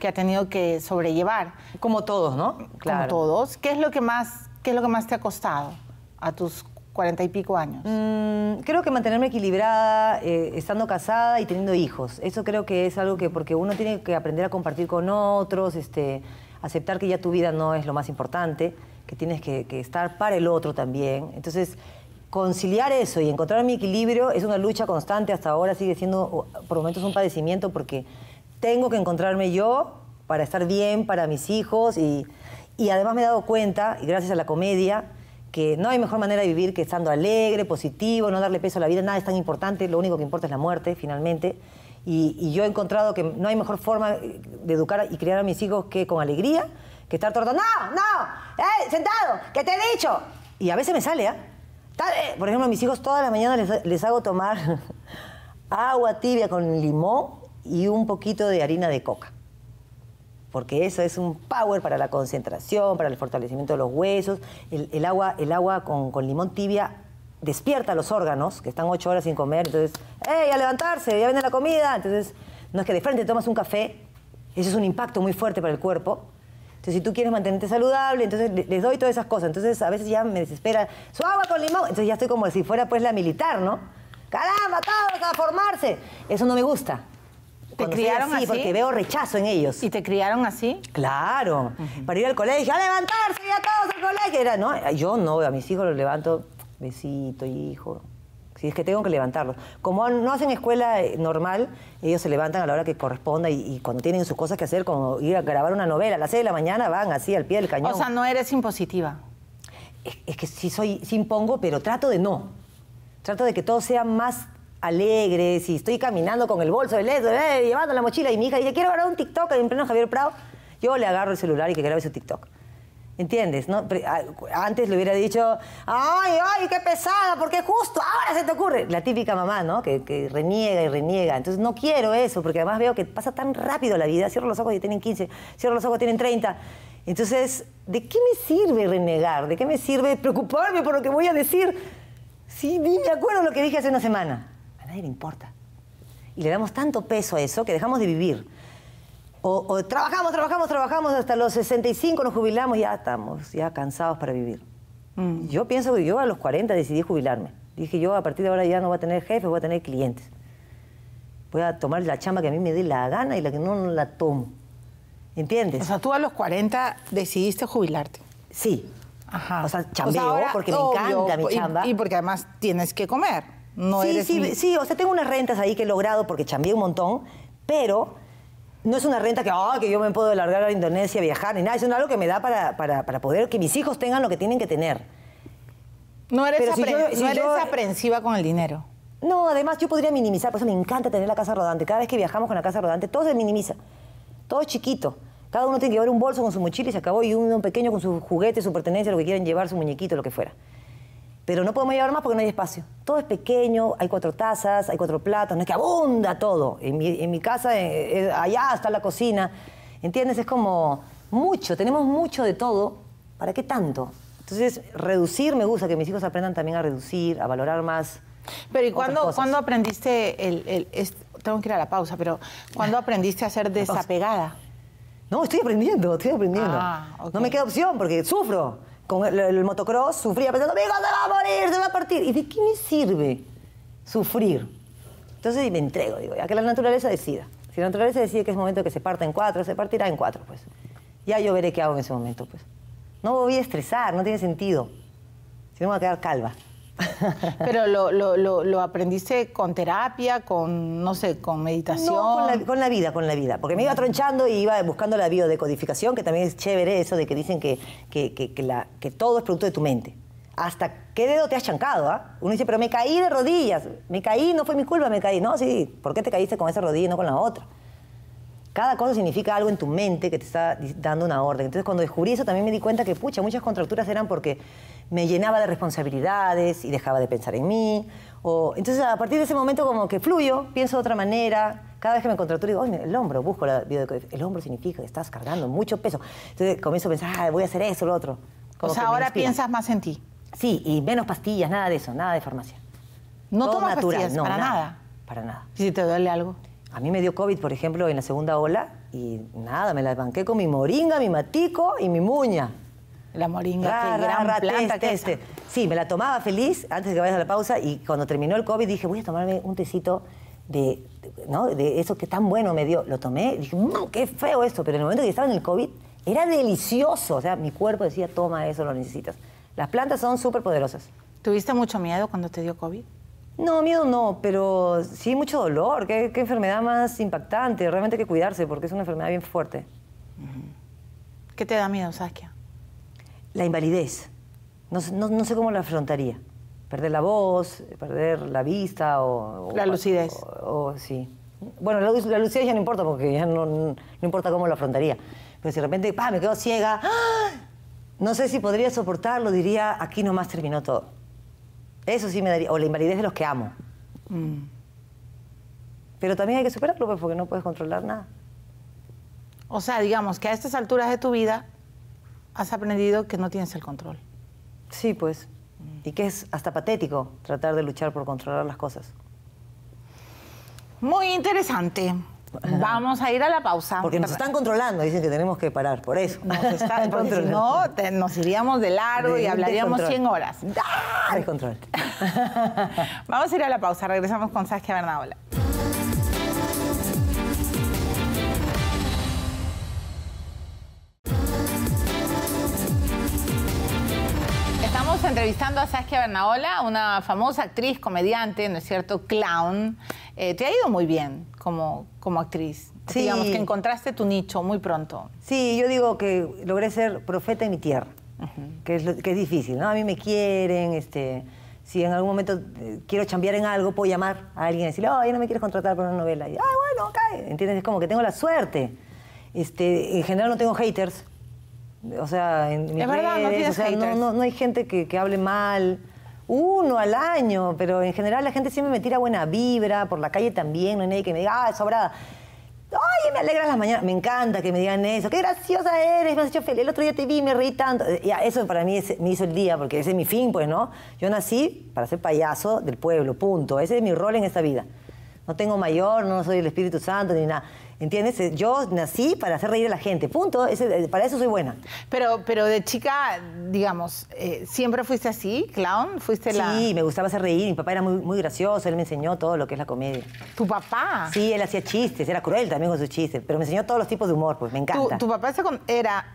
que ha tenido que sobrellevar. Como todos, ¿no? Como todos. ¿Qué es lo que más, qué es lo que más te ha costado a tus cuarenta y pico años? Mm, creo que mantenerme equilibrada, eh, estando casada y teniendo hijos. Eso creo que es algo que, porque uno tiene que aprender a compartir con otros, este, aceptar que ya tu vida no es lo más importante, que tienes que, estar para el otro también. Entonces, conciliar eso y encontrar mi equilibrio es una lucha constante. Hasta ahora sigue siendo, por momentos, un padecimiento porque tengo que encontrarme yo para estar bien para mis hijos y, y además me he dado cuenta, y gracias a la comedia, que no hay mejor manera de vivir que estando alegre, positivo, no darle peso a la vida, nada es tan importante, lo único que importa es la muerte, finalmente. Y, yo he encontrado que no hay mejor forma de educar y criar a mis hijos que con alegría, que estar torta, no, no, eh, sentado, que te he dicho. Y a veces me sale, ¿ah? Eh, por ejemplo, a mis hijos todas las mañana les hago tomar agua tibia con limón y un poquito de harina de coca porque eso es un power para la concentración, para el fortalecimiento de los huesos. El, agua, el agua con, limón tibia despierta los órganos, que están ocho horas sin comer, entonces, ¡eh! a levantarse! ¡Ya viene la comida! Entonces, no es que de frente tomas un café, eso es un impacto muy fuerte para el cuerpo. Entonces, si tú quieres mantenerte saludable, entonces les doy todas esas cosas. Entonces, a veces ya me desespera, su agua con limón. Entonces, ya estoy como si fuera pues la militar, ¿no? Caramba, todos a formarse. Eso no me gusta. ¿Te criaron así, Porque veo rechazo en ellos. ¿Y te criaron así? Claro. Para ir al colegio, a levantarse y a todos al colegio. yo no, a mis hijos los levanto besito, hijo. Si es que tengo que levantarlos. Como no hacen escuela eh, normal, ellos se levantan a la hora que corresponda y, cuando tienen sus cosas que hacer, como ir a grabar una novela, a las 6 de la mañana van así al pie del cañón. O sea, no eres impositiva. Es, es que sí soy, sí impongo, pero trato de no. Trato de que todo sea más alegres y estoy caminando con el bolso de LED, eh, llevando la mochila y mi hija dice, quiero grabar un TikTok en pleno Javier Prado, yo le agarro el celular y que grabe su TikTok. ¿Entiendes? No? Antes le hubiera dicho, ay, ay, qué pesada, porque justo ahora se te ocurre. La típica mamá, ¿no? Que, reniega y reniega. Entonces no quiero eso, porque además veo que pasa tan rápido la vida. Cierro los ojos y tienen 15, cierro los ojos y tienen 30. Entonces, ¿de qué me sirve renegar? ¿De qué me sirve preocuparme por lo que voy a decir? Si ni me acuerdo lo que dije hace una semana nadie le importa. Y le damos tanto peso a eso que dejamos de vivir. O, trabajamos, trabajamos, trabajamos hasta los 65, nos jubilamos, ya estamos, ya cansados para vivir. Mm. Yo pienso que yo a los 40 decidí jubilarme. Dije, yo a partir de ahora ya no voy a tener jefe voy a tener clientes. Voy a tomar la chamba que a mí me dé la gana y la que no, la tomo. ¿Entiendes? O sea, tú a los 40 decidiste jubilarte. Sí. Ajá. O sea, chambeo porque me encanta mi chamba. y porque además tienes que comer. No sí, sí, sí, o sea, tengo unas rentas ahí que he logrado porque chambié un montón, pero no es una renta que, que yo me puedo largar a Indonesia, viajar, ni nada. Eso es algo que me da para, poder que mis hijos tengan lo que tienen que tener. No eres, aprensiva con el dinero. No, además yo podría minimizar, por eso me encanta tener la casa rodante. Cada vez que viajamos con la casa rodante, todo se minimiza, todo es chiquito. Cada uno tiene que llevar un bolso con su mochila y se acabó, y uno pequeño con su juguete, su pertenencia, lo que quieren llevar, su muñequito, lo que fuera. Pero no podemos llevar más porque no hay espacio. Todo es pequeño, hay cuatro tazas, hay cuatro platos, no es que abunda todo. En mi, en mi casa, eh, eh, allá está la cocina. ¿Entiendes? Es como mucho, tenemos mucho de todo. ¿Para qué tanto? Entonces, reducir me gusta, que mis hijos aprendan también a reducir, a valorar más. Pero ¿y cuándo, aprendiste Tengo que ir a la pausa, pero ¿cuándo aprendiste a ser desapegada? No, estoy aprendiendo, estoy aprendiendo. Ah, no me queda opción porque sufro con el, motocross, sufría pensando, mi se va a morir, se va a partir. ¿Y de qué me sirve sufrir? Entonces me entrego, digo, ya que la naturaleza decida. Si la naturaleza decide que es momento que se parta en cuatro, se partirá en cuatro, pues. Ya yo veré qué hago en ese momento, pues. No voy a estresar, no tiene sentido. Si no me voy a quedar calva. Pero lo, lo, aprendiste con terapia, con, no sé, con meditación. con, la, vida, con la vida. Porque me iba tronchando y iba buscando la biodecodificación, que también es chévere eso de que dicen que, que, que, que todo es producto de tu mente. Hasta qué dedo te has chancado, ¿ah? Uno dice, pero me caí de rodillas, me caí, no fue mi culpa, me caí. No, sí, ¿por qué te caíste con esa rodilla y no con la otra? cada cosa significa algo en tu mente que te está dando una orden. Entonces, cuando descubrí eso, también me di cuenta que, pucha, muchas contracturas eran porque me llenaba de responsabilidades y dejaba de pensar en mí. O... Entonces, a partir de ese momento, como que fluyo, pienso de otra manera. Cada vez que me contracturo, digo, el hombro, busco la El hombro significa que estás cargando mucho peso. Entonces, comienzo a pensar, voy a hacer eso, lo otro. Como o sea, ahora piensas más en ti. Sí, y menos pastillas, nada de eso, nada de farmacia. No tomas pastillas, para nada. Para nada. ¿Y si te duele algo? A mí me dio COVID, por ejemplo, en la segunda ola y nada, me la banqué con mi moringa, mi matico y mi muña. La moringa, qué gran planta que Sí, me la tomaba feliz antes de que vayas a la pausa y cuando terminó el COVID dije, voy a tomarme un tecito de, ¿no? de eso que tan bueno me dio. Lo tomé y dije, mm, qué feo esto, pero en el momento que estaba en el COVID era delicioso. O sea, mi cuerpo decía, toma eso, lo necesitas. Las plantas son súper poderosas. ¿Tuviste mucho miedo cuando te dio COVID? No, miedo no, pero sí mucho dolor. ¿Qué, enfermedad más impactante? Realmente hay que cuidarse porque es una enfermedad bien fuerte. ¿Qué te da miedo, Saskia? La invalidez. No, sé cómo la afrontaría. Perder la voz, perder la vista o... la lucidez. O, sí. Bueno, la, lucidez ya no importa porque ya no, importa cómo la afrontaría. Pero si de repente, ¡pah! Me quedo ciega. ¡ah! No sé si podría soportarlo, diría, aquí nomás terminó todo. Eso sí me daría, o la invalidez de los que amo. Mm. Pero también hay que superarlo, pues, porque no puedes controlar nada. O sea, digamos que a estas alturas de tu vida has aprendido que no tienes el control. Sí, pues. Mm. Y que es hasta patético tratar de luchar por controlar las cosas. Muy interesante. Vamos a ir a la pausa. Porque nos están controlando, dicen que tenemos que parar, por eso. Nos están controlando no, nos iríamos de largo y hablaríamos 100 horas. Vamos a ir a la pausa, regresamos con Saskia Bernabola. Revisando a Saskia Bernaola, una famosa actriz, comediante, ¿no es cierto? Clown. Eh, te ha ido muy bien como, como actriz. Sí. Digamos que encontraste tu nicho muy pronto. Sí, yo digo que logré ser profeta en mi tierra, que, es que es difícil, ¿no? A mí me quieren, este, si en algún momento eh, quiero chambear en algo, puedo llamar a alguien y decirle, oh, ya no me quieres contratar para una novela. Y, ah, bueno, cae. ¿Entiendes? Es como que tengo la suerte. Este, en general no tengo haters. O sea, en no, hay gente que, hable mal. Uno al año, pero en general la gente siempre me tira buena vibra, por la calle también, no hay nadie que me diga, ah, sobrada. ¡Ay, me alegra las mañanas, me encanta que me digan eso, qué graciosa eres, me has hecho feliz, el otro día te vi, me reí tanto. Eh, eso para mí me hizo el día, porque ese es mi fin, pues, ¿no? Yo nací para ser payaso del pueblo, punto. Ese es mi rol en esta vida. No tengo mayor, no soy el Espíritu Santo ni nada. ¿Entiendes? Eh, yo nací para hacer reír a la gente, punto. Ese, eh, para eso soy buena. Pero, pero de chica, digamos, eh, ¿siempre fuiste así, clown? ¿Fuiste sí, la...? Sí, me gustaba hacer reír. Mi papá era muy, gracioso, él me enseñó todo lo que es la comedia. ¿Tu papá? Sí, él hacía chistes, era cruel también con sus chistes, pero me enseñó todos los tipos de humor, pues me encanta. Tu, papá era,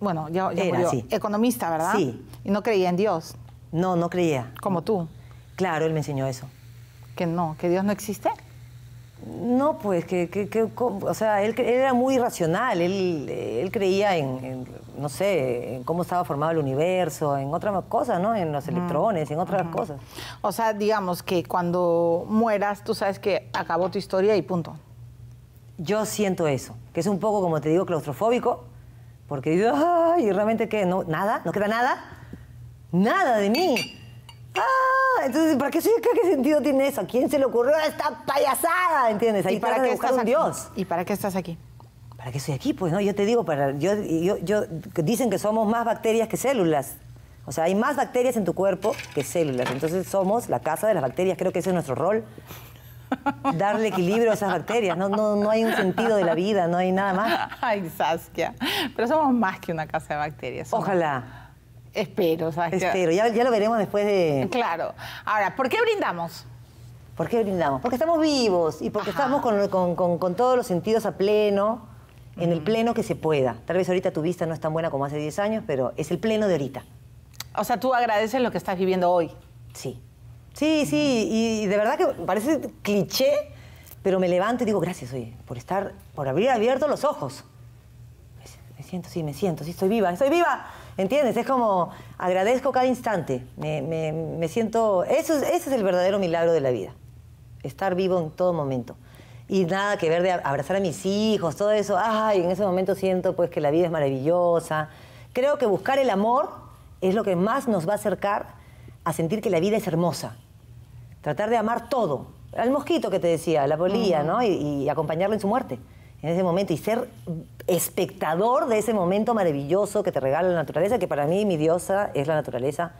bueno, ya, era, economista, ¿verdad? Sí. Y no creía en Dios. No, no creía. Como tú. Claro, él me enseñó eso. ¿Que no? ¿Que Dios no existe? No, pues que, o sea, él, era muy irracional, él, él creía en, no sé, en cómo estaba formado el universo, en otras cosas, ¿no? En los mm. electrones, en otras cosas. O sea, digamos que cuando mueras, tú sabes que acabó tu historia y punto. Yo siento eso, que es un poco, como te digo, claustrofóbico, porque digo, ay, realmente ¿qué? no, nada, no queda nada, nada de mí. Ah, entonces, ¿para qué, soy qué sentido tiene eso? ¿A ¿Quién se le ocurrió esta payasada? ¿Entiendes? Ahí ¿Y para qué estás un Dios. ¿Y para qué estás aquí? ¿Para qué soy aquí? Pues no, yo te digo, para, yo, dicen que somos más bacterias que células. O sea, hay más bacterias en tu cuerpo que células. Entonces somos la casa de las bacterias. Creo que ese es nuestro rol. Darle equilibrio a esas bacterias. No, no, no hay un sentido de la vida, no hay nada más. Ay, Saskia. Pero somos más que una casa de bacterias. Ojalá. Espero, ¿sabes? Espero, ya, lo veremos después de... Claro. Ahora, ¿por qué brindamos? ¿Por qué brindamos? Porque estamos vivos y porque estamos con, todos los sentidos a pleno, en el pleno que se pueda. Tal vez ahorita tu vista no es tan buena como hace 10 años, pero es el pleno de ahorita. O sea, tú agradeces lo que estás viviendo hoy. Sí. Sí, sí, y, de verdad que parece cliché, pero me levanto y digo gracias, oye, por estar, por abrir abierto los ojos. Me siento, sí, me siento, sí, estoy viva, estoy viva. ¿Entiendes? Es como agradezco cada instante. Me, siento. Eso ese es el verdadero milagro de la vida. Estar vivo en todo momento. Y nada que ver de abrazar a mis hijos, todo eso. Ay, en ese momento siento pues que la vida es maravillosa. Creo que buscar el amor es lo que más nos va a acercar a sentir que la vida es hermosa. Tratar de amar todo. Al mosquito que te decía, la polilla, ¿no? y acompañarlo en su muerte en ese momento y ser espectador de ese momento maravilloso que te regala la naturaleza, que para mí mi diosa es la naturaleza.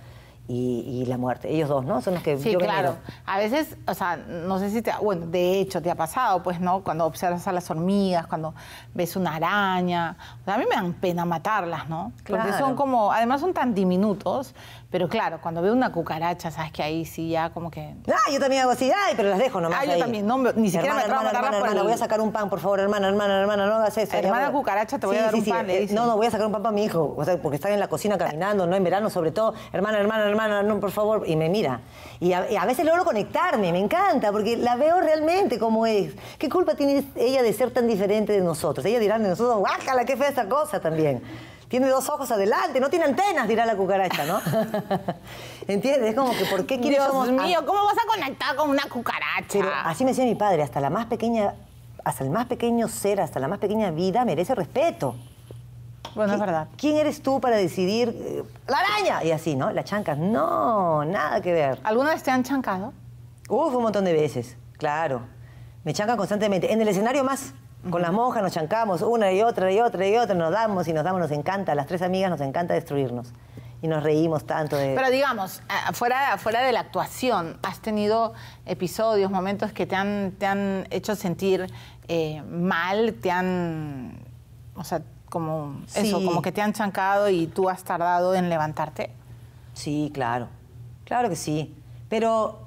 Y, la muerte. Ellos dos, ¿no? Son los que sí, claro. A veces, o sea, no sé si te, bueno, de hecho te ha pasado, pues, ¿no? Cuando observas a las hormigas, cuando ves una araña, a mí me dan pena matarlas, ¿no? Claro. Porque son como, además son tan diminutos pero claro, cuando veo una cucaracha, sabes que ahí sí ya como que. Ah, yo también hago así, ay, pero las dejo nomás. Ah, yo también, no, ni siquiera me hermana, hermana, hermana, voy a sacar un pan, por favor, hermana, hermana, hermana, no hagas eso. Hermana cucaracha, te voy a dar un pan. Eh, no, no, voy a sacar un pan para mi hijo, o sea, porque está en la cocina caminando, no en verano, sobre todo. Hermana, hermana, hermana, no, por favor, y me mira. Y a, y a veces logro conectarme, me encanta, porque la veo realmente como es. ¿Qué culpa tiene ella de ser tan diferente de nosotros? Ella dirá de nosotros, guácala, qué fea esa cosa también tiene dos ojos adelante, no tiene antenas, dirá la cucaracha, ¿no? ¿Entiendes? Es como que ¿por qué quieres... Dios mío, ¿cómo vas a conectar con una cucaracha? así me decía mi padre, hasta la más pequeña, hasta el más pequeño ser, hasta la más pequeña vida merece respeto. Bueno, es verdad. ¿Quién eres tú para decidir? Eh, ¡La araña! Y así, ¿no? La chancas. No, nada que ver. ¿Alguna vez te han chancado? Uf, un montón de veces, claro. Me chancan constantemente. En el escenario más. Con las monjas nos chancamos una y otra y otra y otra, nos damos y nos damos, nos encanta, las tres amigas nos encanta destruirnos. Y nos reímos tanto de... Pero digamos, fuera, fuera de la actuación, ¿has tenido episodios, momentos que te han, hecho sentir eh, mal? ¿Te han... O sea, como eso, como que te han chancado y tú has tardado en levantarte? Sí, claro. Claro que sí. Pero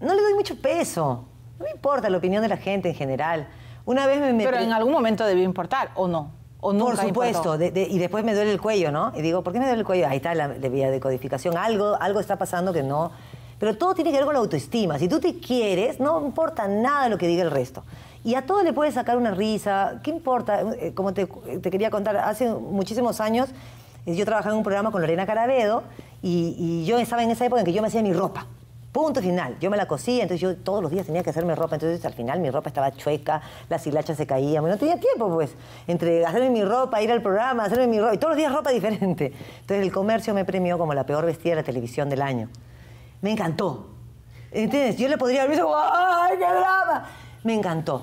no le doy mucho peso. No me importa la opinión de la gente en general. Una vez me metí... Pero en algún momento debió importar, ¿o no? ¿O nunca Por supuesto, y después me duele el cuello, ¿no? Y digo, ¿por qué me duele el cuello? Ahí está la, vía de codificación, algo, algo está pasando que no... Pero todo tiene que ver con la autoestima. Si tú te quieres, no importa nada lo que diga el resto. Y a todo le puedes sacar una risa, ¿qué importa? Eh, como te, quería contar, hace muchísimos años eh, yo trabajaba en un programa con Lorena Carabedo y yo estaba en esa época en que yo me hacía mi ropa. Punto final. Yo me la cosía, entonces yo todos los días tenía que hacerme ropa. Entonces al final mi ropa estaba chueca, las hilachas se caían. no tenía tiempo, pues, entre hacerme mi ropa, ir al programa, hacerme mi ropa. Y todos los días ropa diferente. Entonces el comercio me premió como la peor vestida de la televisión del año. Me encantó. ¿Entiendes? Yo le podría haber ¡ay, qué drama! Me encantó.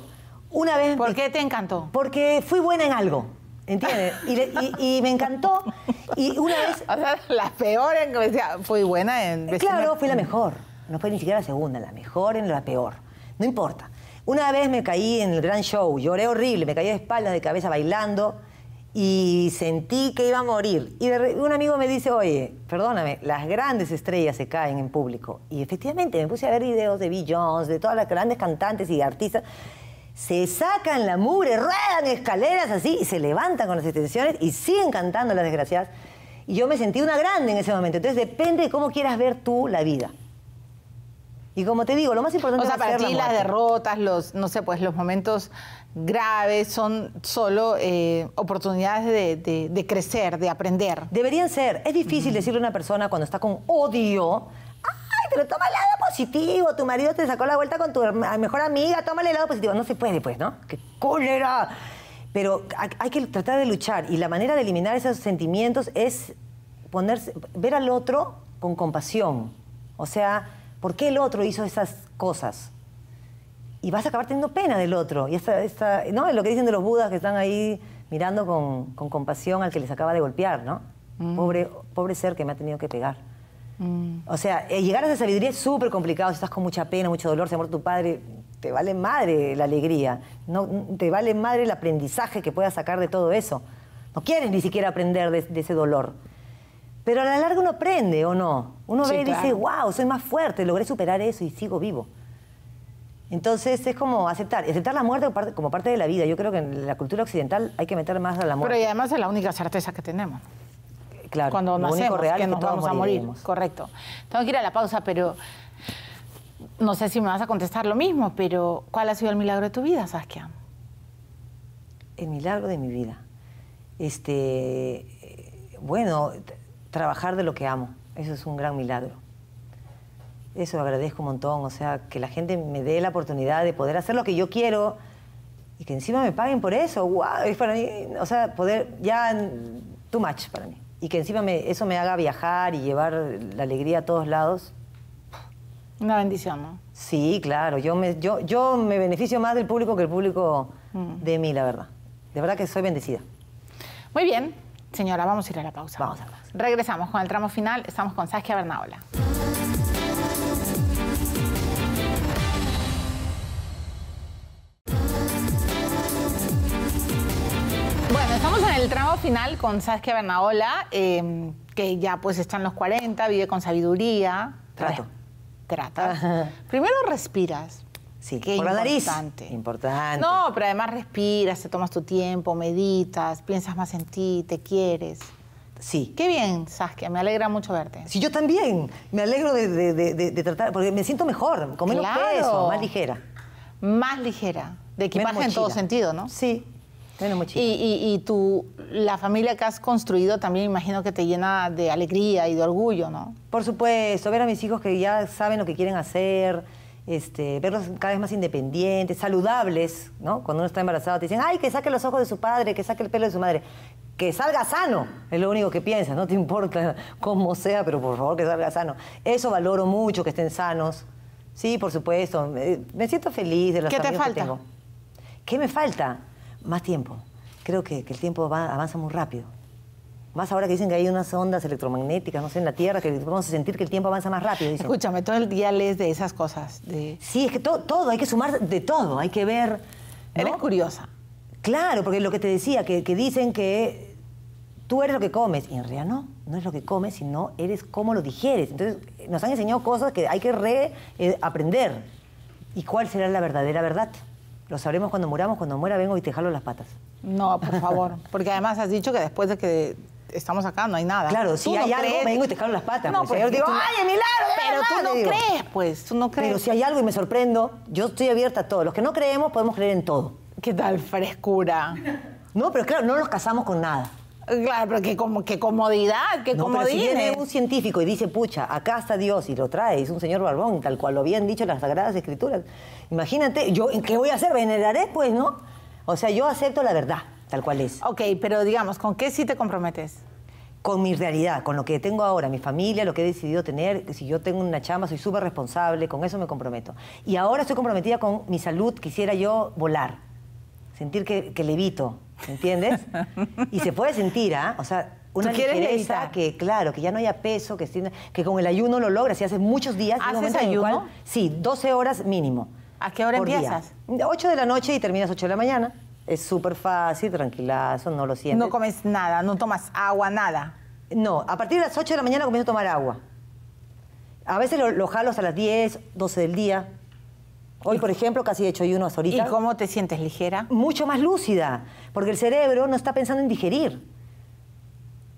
Una vez... ¿Por qué te encantó? Porque fui buena en algo. ¿Entiendes? Y, me encantó. Y una vez. O sea, la peor en fui buena en. Claro, fui la mejor. No fue ni siquiera la segunda, la mejor en la peor. No importa. Una vez me caí en el gran show, lloré horrible, me caí de espaldas, de cabeza bailando y sentí que iba a morir. Y un amigo me dice, oye, perdóname, las grandes estrellas se caen en público. Y efectivamente me puse a ver videos de Bill de todas las grandes cantantes y artistas. Se sacan la mugre, ruedan escaleras así se levantan con las extensiones y siguen cantando las desgraciadas. Y yo me sentí una grande en ese momento. Entonces depende de cómo quieras ver tú la vida. Y como te digo, lo más importante o sea, para ti las derrotas, los no sé, pues los momentos graves son solo eh, oportunidades de, crecer, de aprender. Deberían ser. Es difícil decirle a una persona cuando está con odio, ay, pero toma el lado positivo, tu marido te sacó la vuelta con tu mejor amiga, tómale el lado positivo. No se puede, pues, ¿no? ¡Qué cólera! Pero hay que tratar de luchar y la manera de eliminar esos sentimientos es ponerse, ver al otro con compasión. O sea, ¿Por qué el otro hizo esas cosas? Y vas a acabar teniendo pena del otro. Y esta, ¿no? lo que dicen de los budas que están ahí mirando con, compasión al que les acaba de golpear, ¿no? Mm. Pobre, pobre ser que me ha tenido que pegar. Mm. O sea, eh, llegar a esa sabiduría es súper complicado. Si estás con mucha pena, mucho dolor, se muere tu padre, te vale madre la alegría. No, mm, te vale madre el aprendizaje que puedas sacar de todo eso. No quieres ni siquiera aprender de ese dolor. Pero a la larga uno aprende, ¿o no? Uno ve y dice, wow, soy más fuerte, logré superar eso y sigo vivo. Entonces es como aceptar, aceptar la muerte como parte de la vida. Yo creo que en la cultura occidental hay que meter más a la muerte. Pero y además es la única certeza que tenemos. Claro, cuando nos vamos a morir. Correcto. Tengo que ir a la pausa, pero no sé si me vas a contestar lo mismo, pero ¿cuál ha sido el milagro de tu vida, Saskia? El milagro de mi vida. Este, bueno, trabajar de lo que amo. Eso es un gran milagro. Eso agradezco un montón, o sea, que la gente me dé la oportunidad de poder hacer lo que yo quiero y que encima me paguen por eso. es para o sea, poder ya too much para mí. Y que encima me, eso me haga viajar y llevar la alegría a todos lados. Una bendición, ¿no? Sí, claro. Yo me, yo, yo me beneficio más del público que el público mm. de mí, la verdad. De verdad que soy bendecida. Muy bien, señora, vamos a ir a la pausa. Vamos a la pausa. Regresamos con el tramo final. Estamos con Saskia Bernaola. Bueno, estamos en el tramo final con Saskia Bernaola, em, que ya pues está en los 40, vive con sabiduría. Trato. Trata. Primero respiras. Sí, que importante. Importante. No, pero además respiras, te tomas tu tiempo, meditas, piensas más en ti, te quieres. Sí. Qué bien, Saskia, me alegra mucho verte. Sí, yo también. Me alegro de, tratar, porque me siento mejor, con menos peso, más ligera. Más ligera, de equipaje en todo sentido, ¿no? Sí, menos muchísimo. Y, y, tú, la familia que has construido también imagino que te llena de alegría y de orgullo, ¿no? Por supuesto, ver a mis hijos que ya saben lo que quieren hacer, este, verlos cada vez más independientes, saludables, ¿no? Cuando uno está embarazado te dicen, ay, que saque los ojos de su padre, que saque el pelo de su madre que salga sano, es lo único que piensas, no te importa cómo sea, pero por favor que salga sano. Eso valoro mucho, que estén sanos. Sí, por supuesto, me siento feliz de los ¿Qué te falta? Que ¿Qué me falta? Más tiempo. Creo que, el tiempo va, avanza muy rápido. Más ahora que dicen que hay unas ondas electromagnéticas, no sé, en la Tierra, que vamos a sentir que el tiempo avanza más rápido. Escúchame, todo el día lees de esas cosas. Sí, es que todo, hay que sumar de todo, hay que ver... Eres curiosa. Claro, porque lo que te decía, que dicen que tú eres lo que comes. Y en realidad no, no es lo que comes, sino eres cómo lo digieres. Entonces, nos han enseñado cosas que hay que reaprender. Eh, ¿Y cuál será la verdadera verdad? Lo sabremos cuando muramos, cuando muera vengo y te jalo las patas. No, por favor, porque además has dicho que después de que estamos acá no hay nada. Claro, si hay algo vengo y te jalo las patas. No, pues, porque yo digo, ¡ay, milagro! Pero tú no crees, pues, no crees. Pero si hay algo y me sorprendo, yo estoy abierta a todo. Los que no creemos podemos creer en todo. ¿Qué tal frescura? No, pero claro, no nos casamos con nada. Claro, pero qué, como, qué comodidad, qué comodidad. si viene un científico y dice, pucha, acá está Dios y lo trae, es un señor barbón, tal cual lo habían dicho las Sagradas Escrituras. Imagínate, yo, ¿qué voy a hacer? ¿Veneraré? Pues, ¿no? O sea, yo acepto la verdad, tal cual es. Ok, pero digamos, ¿con qué sí te comprometes? Con mi realidad, con lo que tengo ahora, mi familia, lo que he decidido tener. Si yo tengo una chama soy súper responsable, con eso me comprometo. Y ahora estoy comprometida con mi salud, quisiera yo volar, sentir que, que levito, ¿entiendes? Y se puede sentir, ¿ah? O sea, una ligereza que, claro, que ya no haya peso, que, que con el ayuno lo logras. Si hace muchos días... ¿Haces ayuno? sí, 12 horas mínimo. ¿A qué hora empiezas? 8 de la noche y terminas 8 de la mañana. Es súper fácil, tranquilazo, no lo sientes. No comes nada, no tomas agua, nada. No, a partir de las 8 de la mañana comienzo a tomar agua. A veces lo, lo jalo las 10, 12 del día. Hoy, por ejemplo, casi he hecho ayuno ahorita. ¿Y cómo te sientes ligera? Mucho más lúcida, porque el cerebro no está pensando en digerir.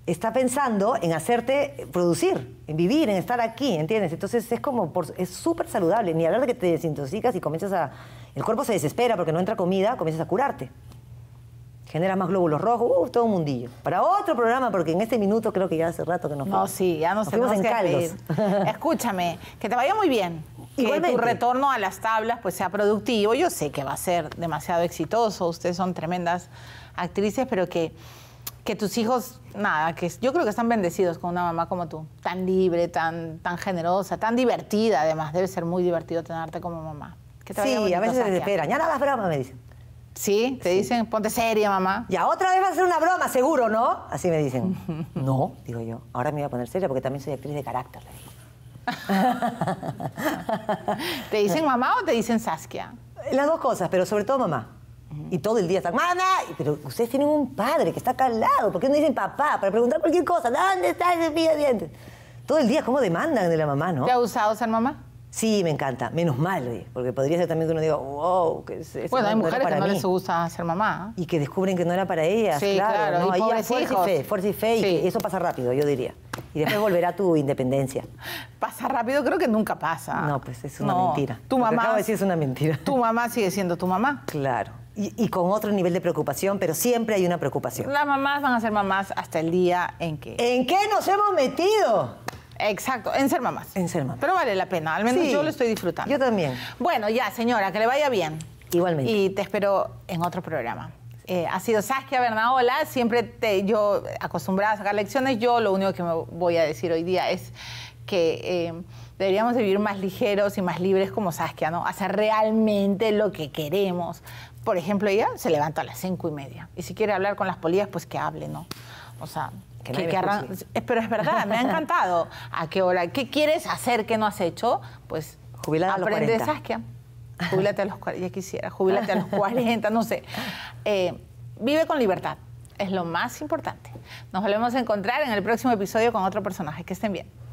Está pensando en hacerte producir, en vivir, en estar aquí, ¿entiendes? Entonces es como, por, es súper saludable. Ni hablar de que te desintoxicas y comienzas a... El cuerpo se desespera porque no entra comida, comienzas a curarte. Generas más glóbulos rojos, uh, todo un mundillo. Para otro programa, porque en este minuto creo que ya hace rato que nos No, sí, ya nos, nos fuimos en caldos. Escúchame, que te vaya muy bien que tu retorno a las tablas pues sea productivo. Yo sé que va a ser demasiado exitoso. Ustedes son tremendas actrices, pero que, que tus hijos, nada, que yo creo que están bendecidos con una mamá como tú, tan libre, tan, tan generosa, tan divertida además. Debe ser muy divertido tenerte como mamá. sí, a veces Ya no las bromas, me dicen. Sí, te dicen, ponte seria, mamá. Ya otra vez va a hacer una broma, seguro, ¿no? Así me dicen. no, digo yo. Ahora me voy a poner seria porque también soy actriz de carácter, digo. ¿Te dicen mamá o te dicen Saskia? Las dos cosas, pero sobre todo mamá. Y todo el día están, mamá, pero ustedes tienen un padre que está acá al lado, ¿por qué no dicen papá? Para preguntar cualquier cosa, ¿dónde está ese pillo de dientes? Todo el día, ¿cómo demandan de la mamá, no? ¿Te ha usado ser mamá? Sí, me encanta. Menos mal, porque podría ser también que uno diga, wow, que se Bueno, hay mujeres que no les gusta ser mamá. Y que descubren que no era para ellas, sí, claro. No, fuerza y fe, fuerza y fe, y eso pasa rápido, yo diría. Y después volverá tu independencia. ¿Pasa rápido? Creo que nunca pasa. No, pues es una mentira. Tu mamá. es una mentira. Tu mamá sigue siendo tu mamá. Claro. Y, y, con otro nivel de preocupación, pero siempre hay una preocupación. Las mamás van a ser mamás hasta el día en que. ¿En qué nos hemos metido? Exacto, en ser mamás. En ser Pero vale la pena, al menos yo lo estoy disfrutando. Yo también. Bueno, ya, señora, que le vaya bien. Igualmente. Y te espero en otro programa. Eh, ha sido Saskia Bernaola, siempre te, yo acostumbrada a sacar lecciones, yo lo único que me voy a decir hoy día es que eh, deberíamos vivir más ligeros y más libres como Saskia, ¿no? Hacer realmente lo que queremos. Por ejemplo, ella se levanta a las cinco y media y si quiere hablar con las polillas, pues que hable, ¿no? O sea, que, eh, Pero es verdad, me ha encantado. ¿A qué hora? ¿Qué quieres hacer que no has hecho? Pues Jubilada a los 40. Saskia. Júbilate a los 40, ya quisiera, júbilate a los 40, no sé. Eh, vive con libertad, es lo más importante. Nos volvemos a encontrar en el próximo episodio con otro personaje. Que estén bien.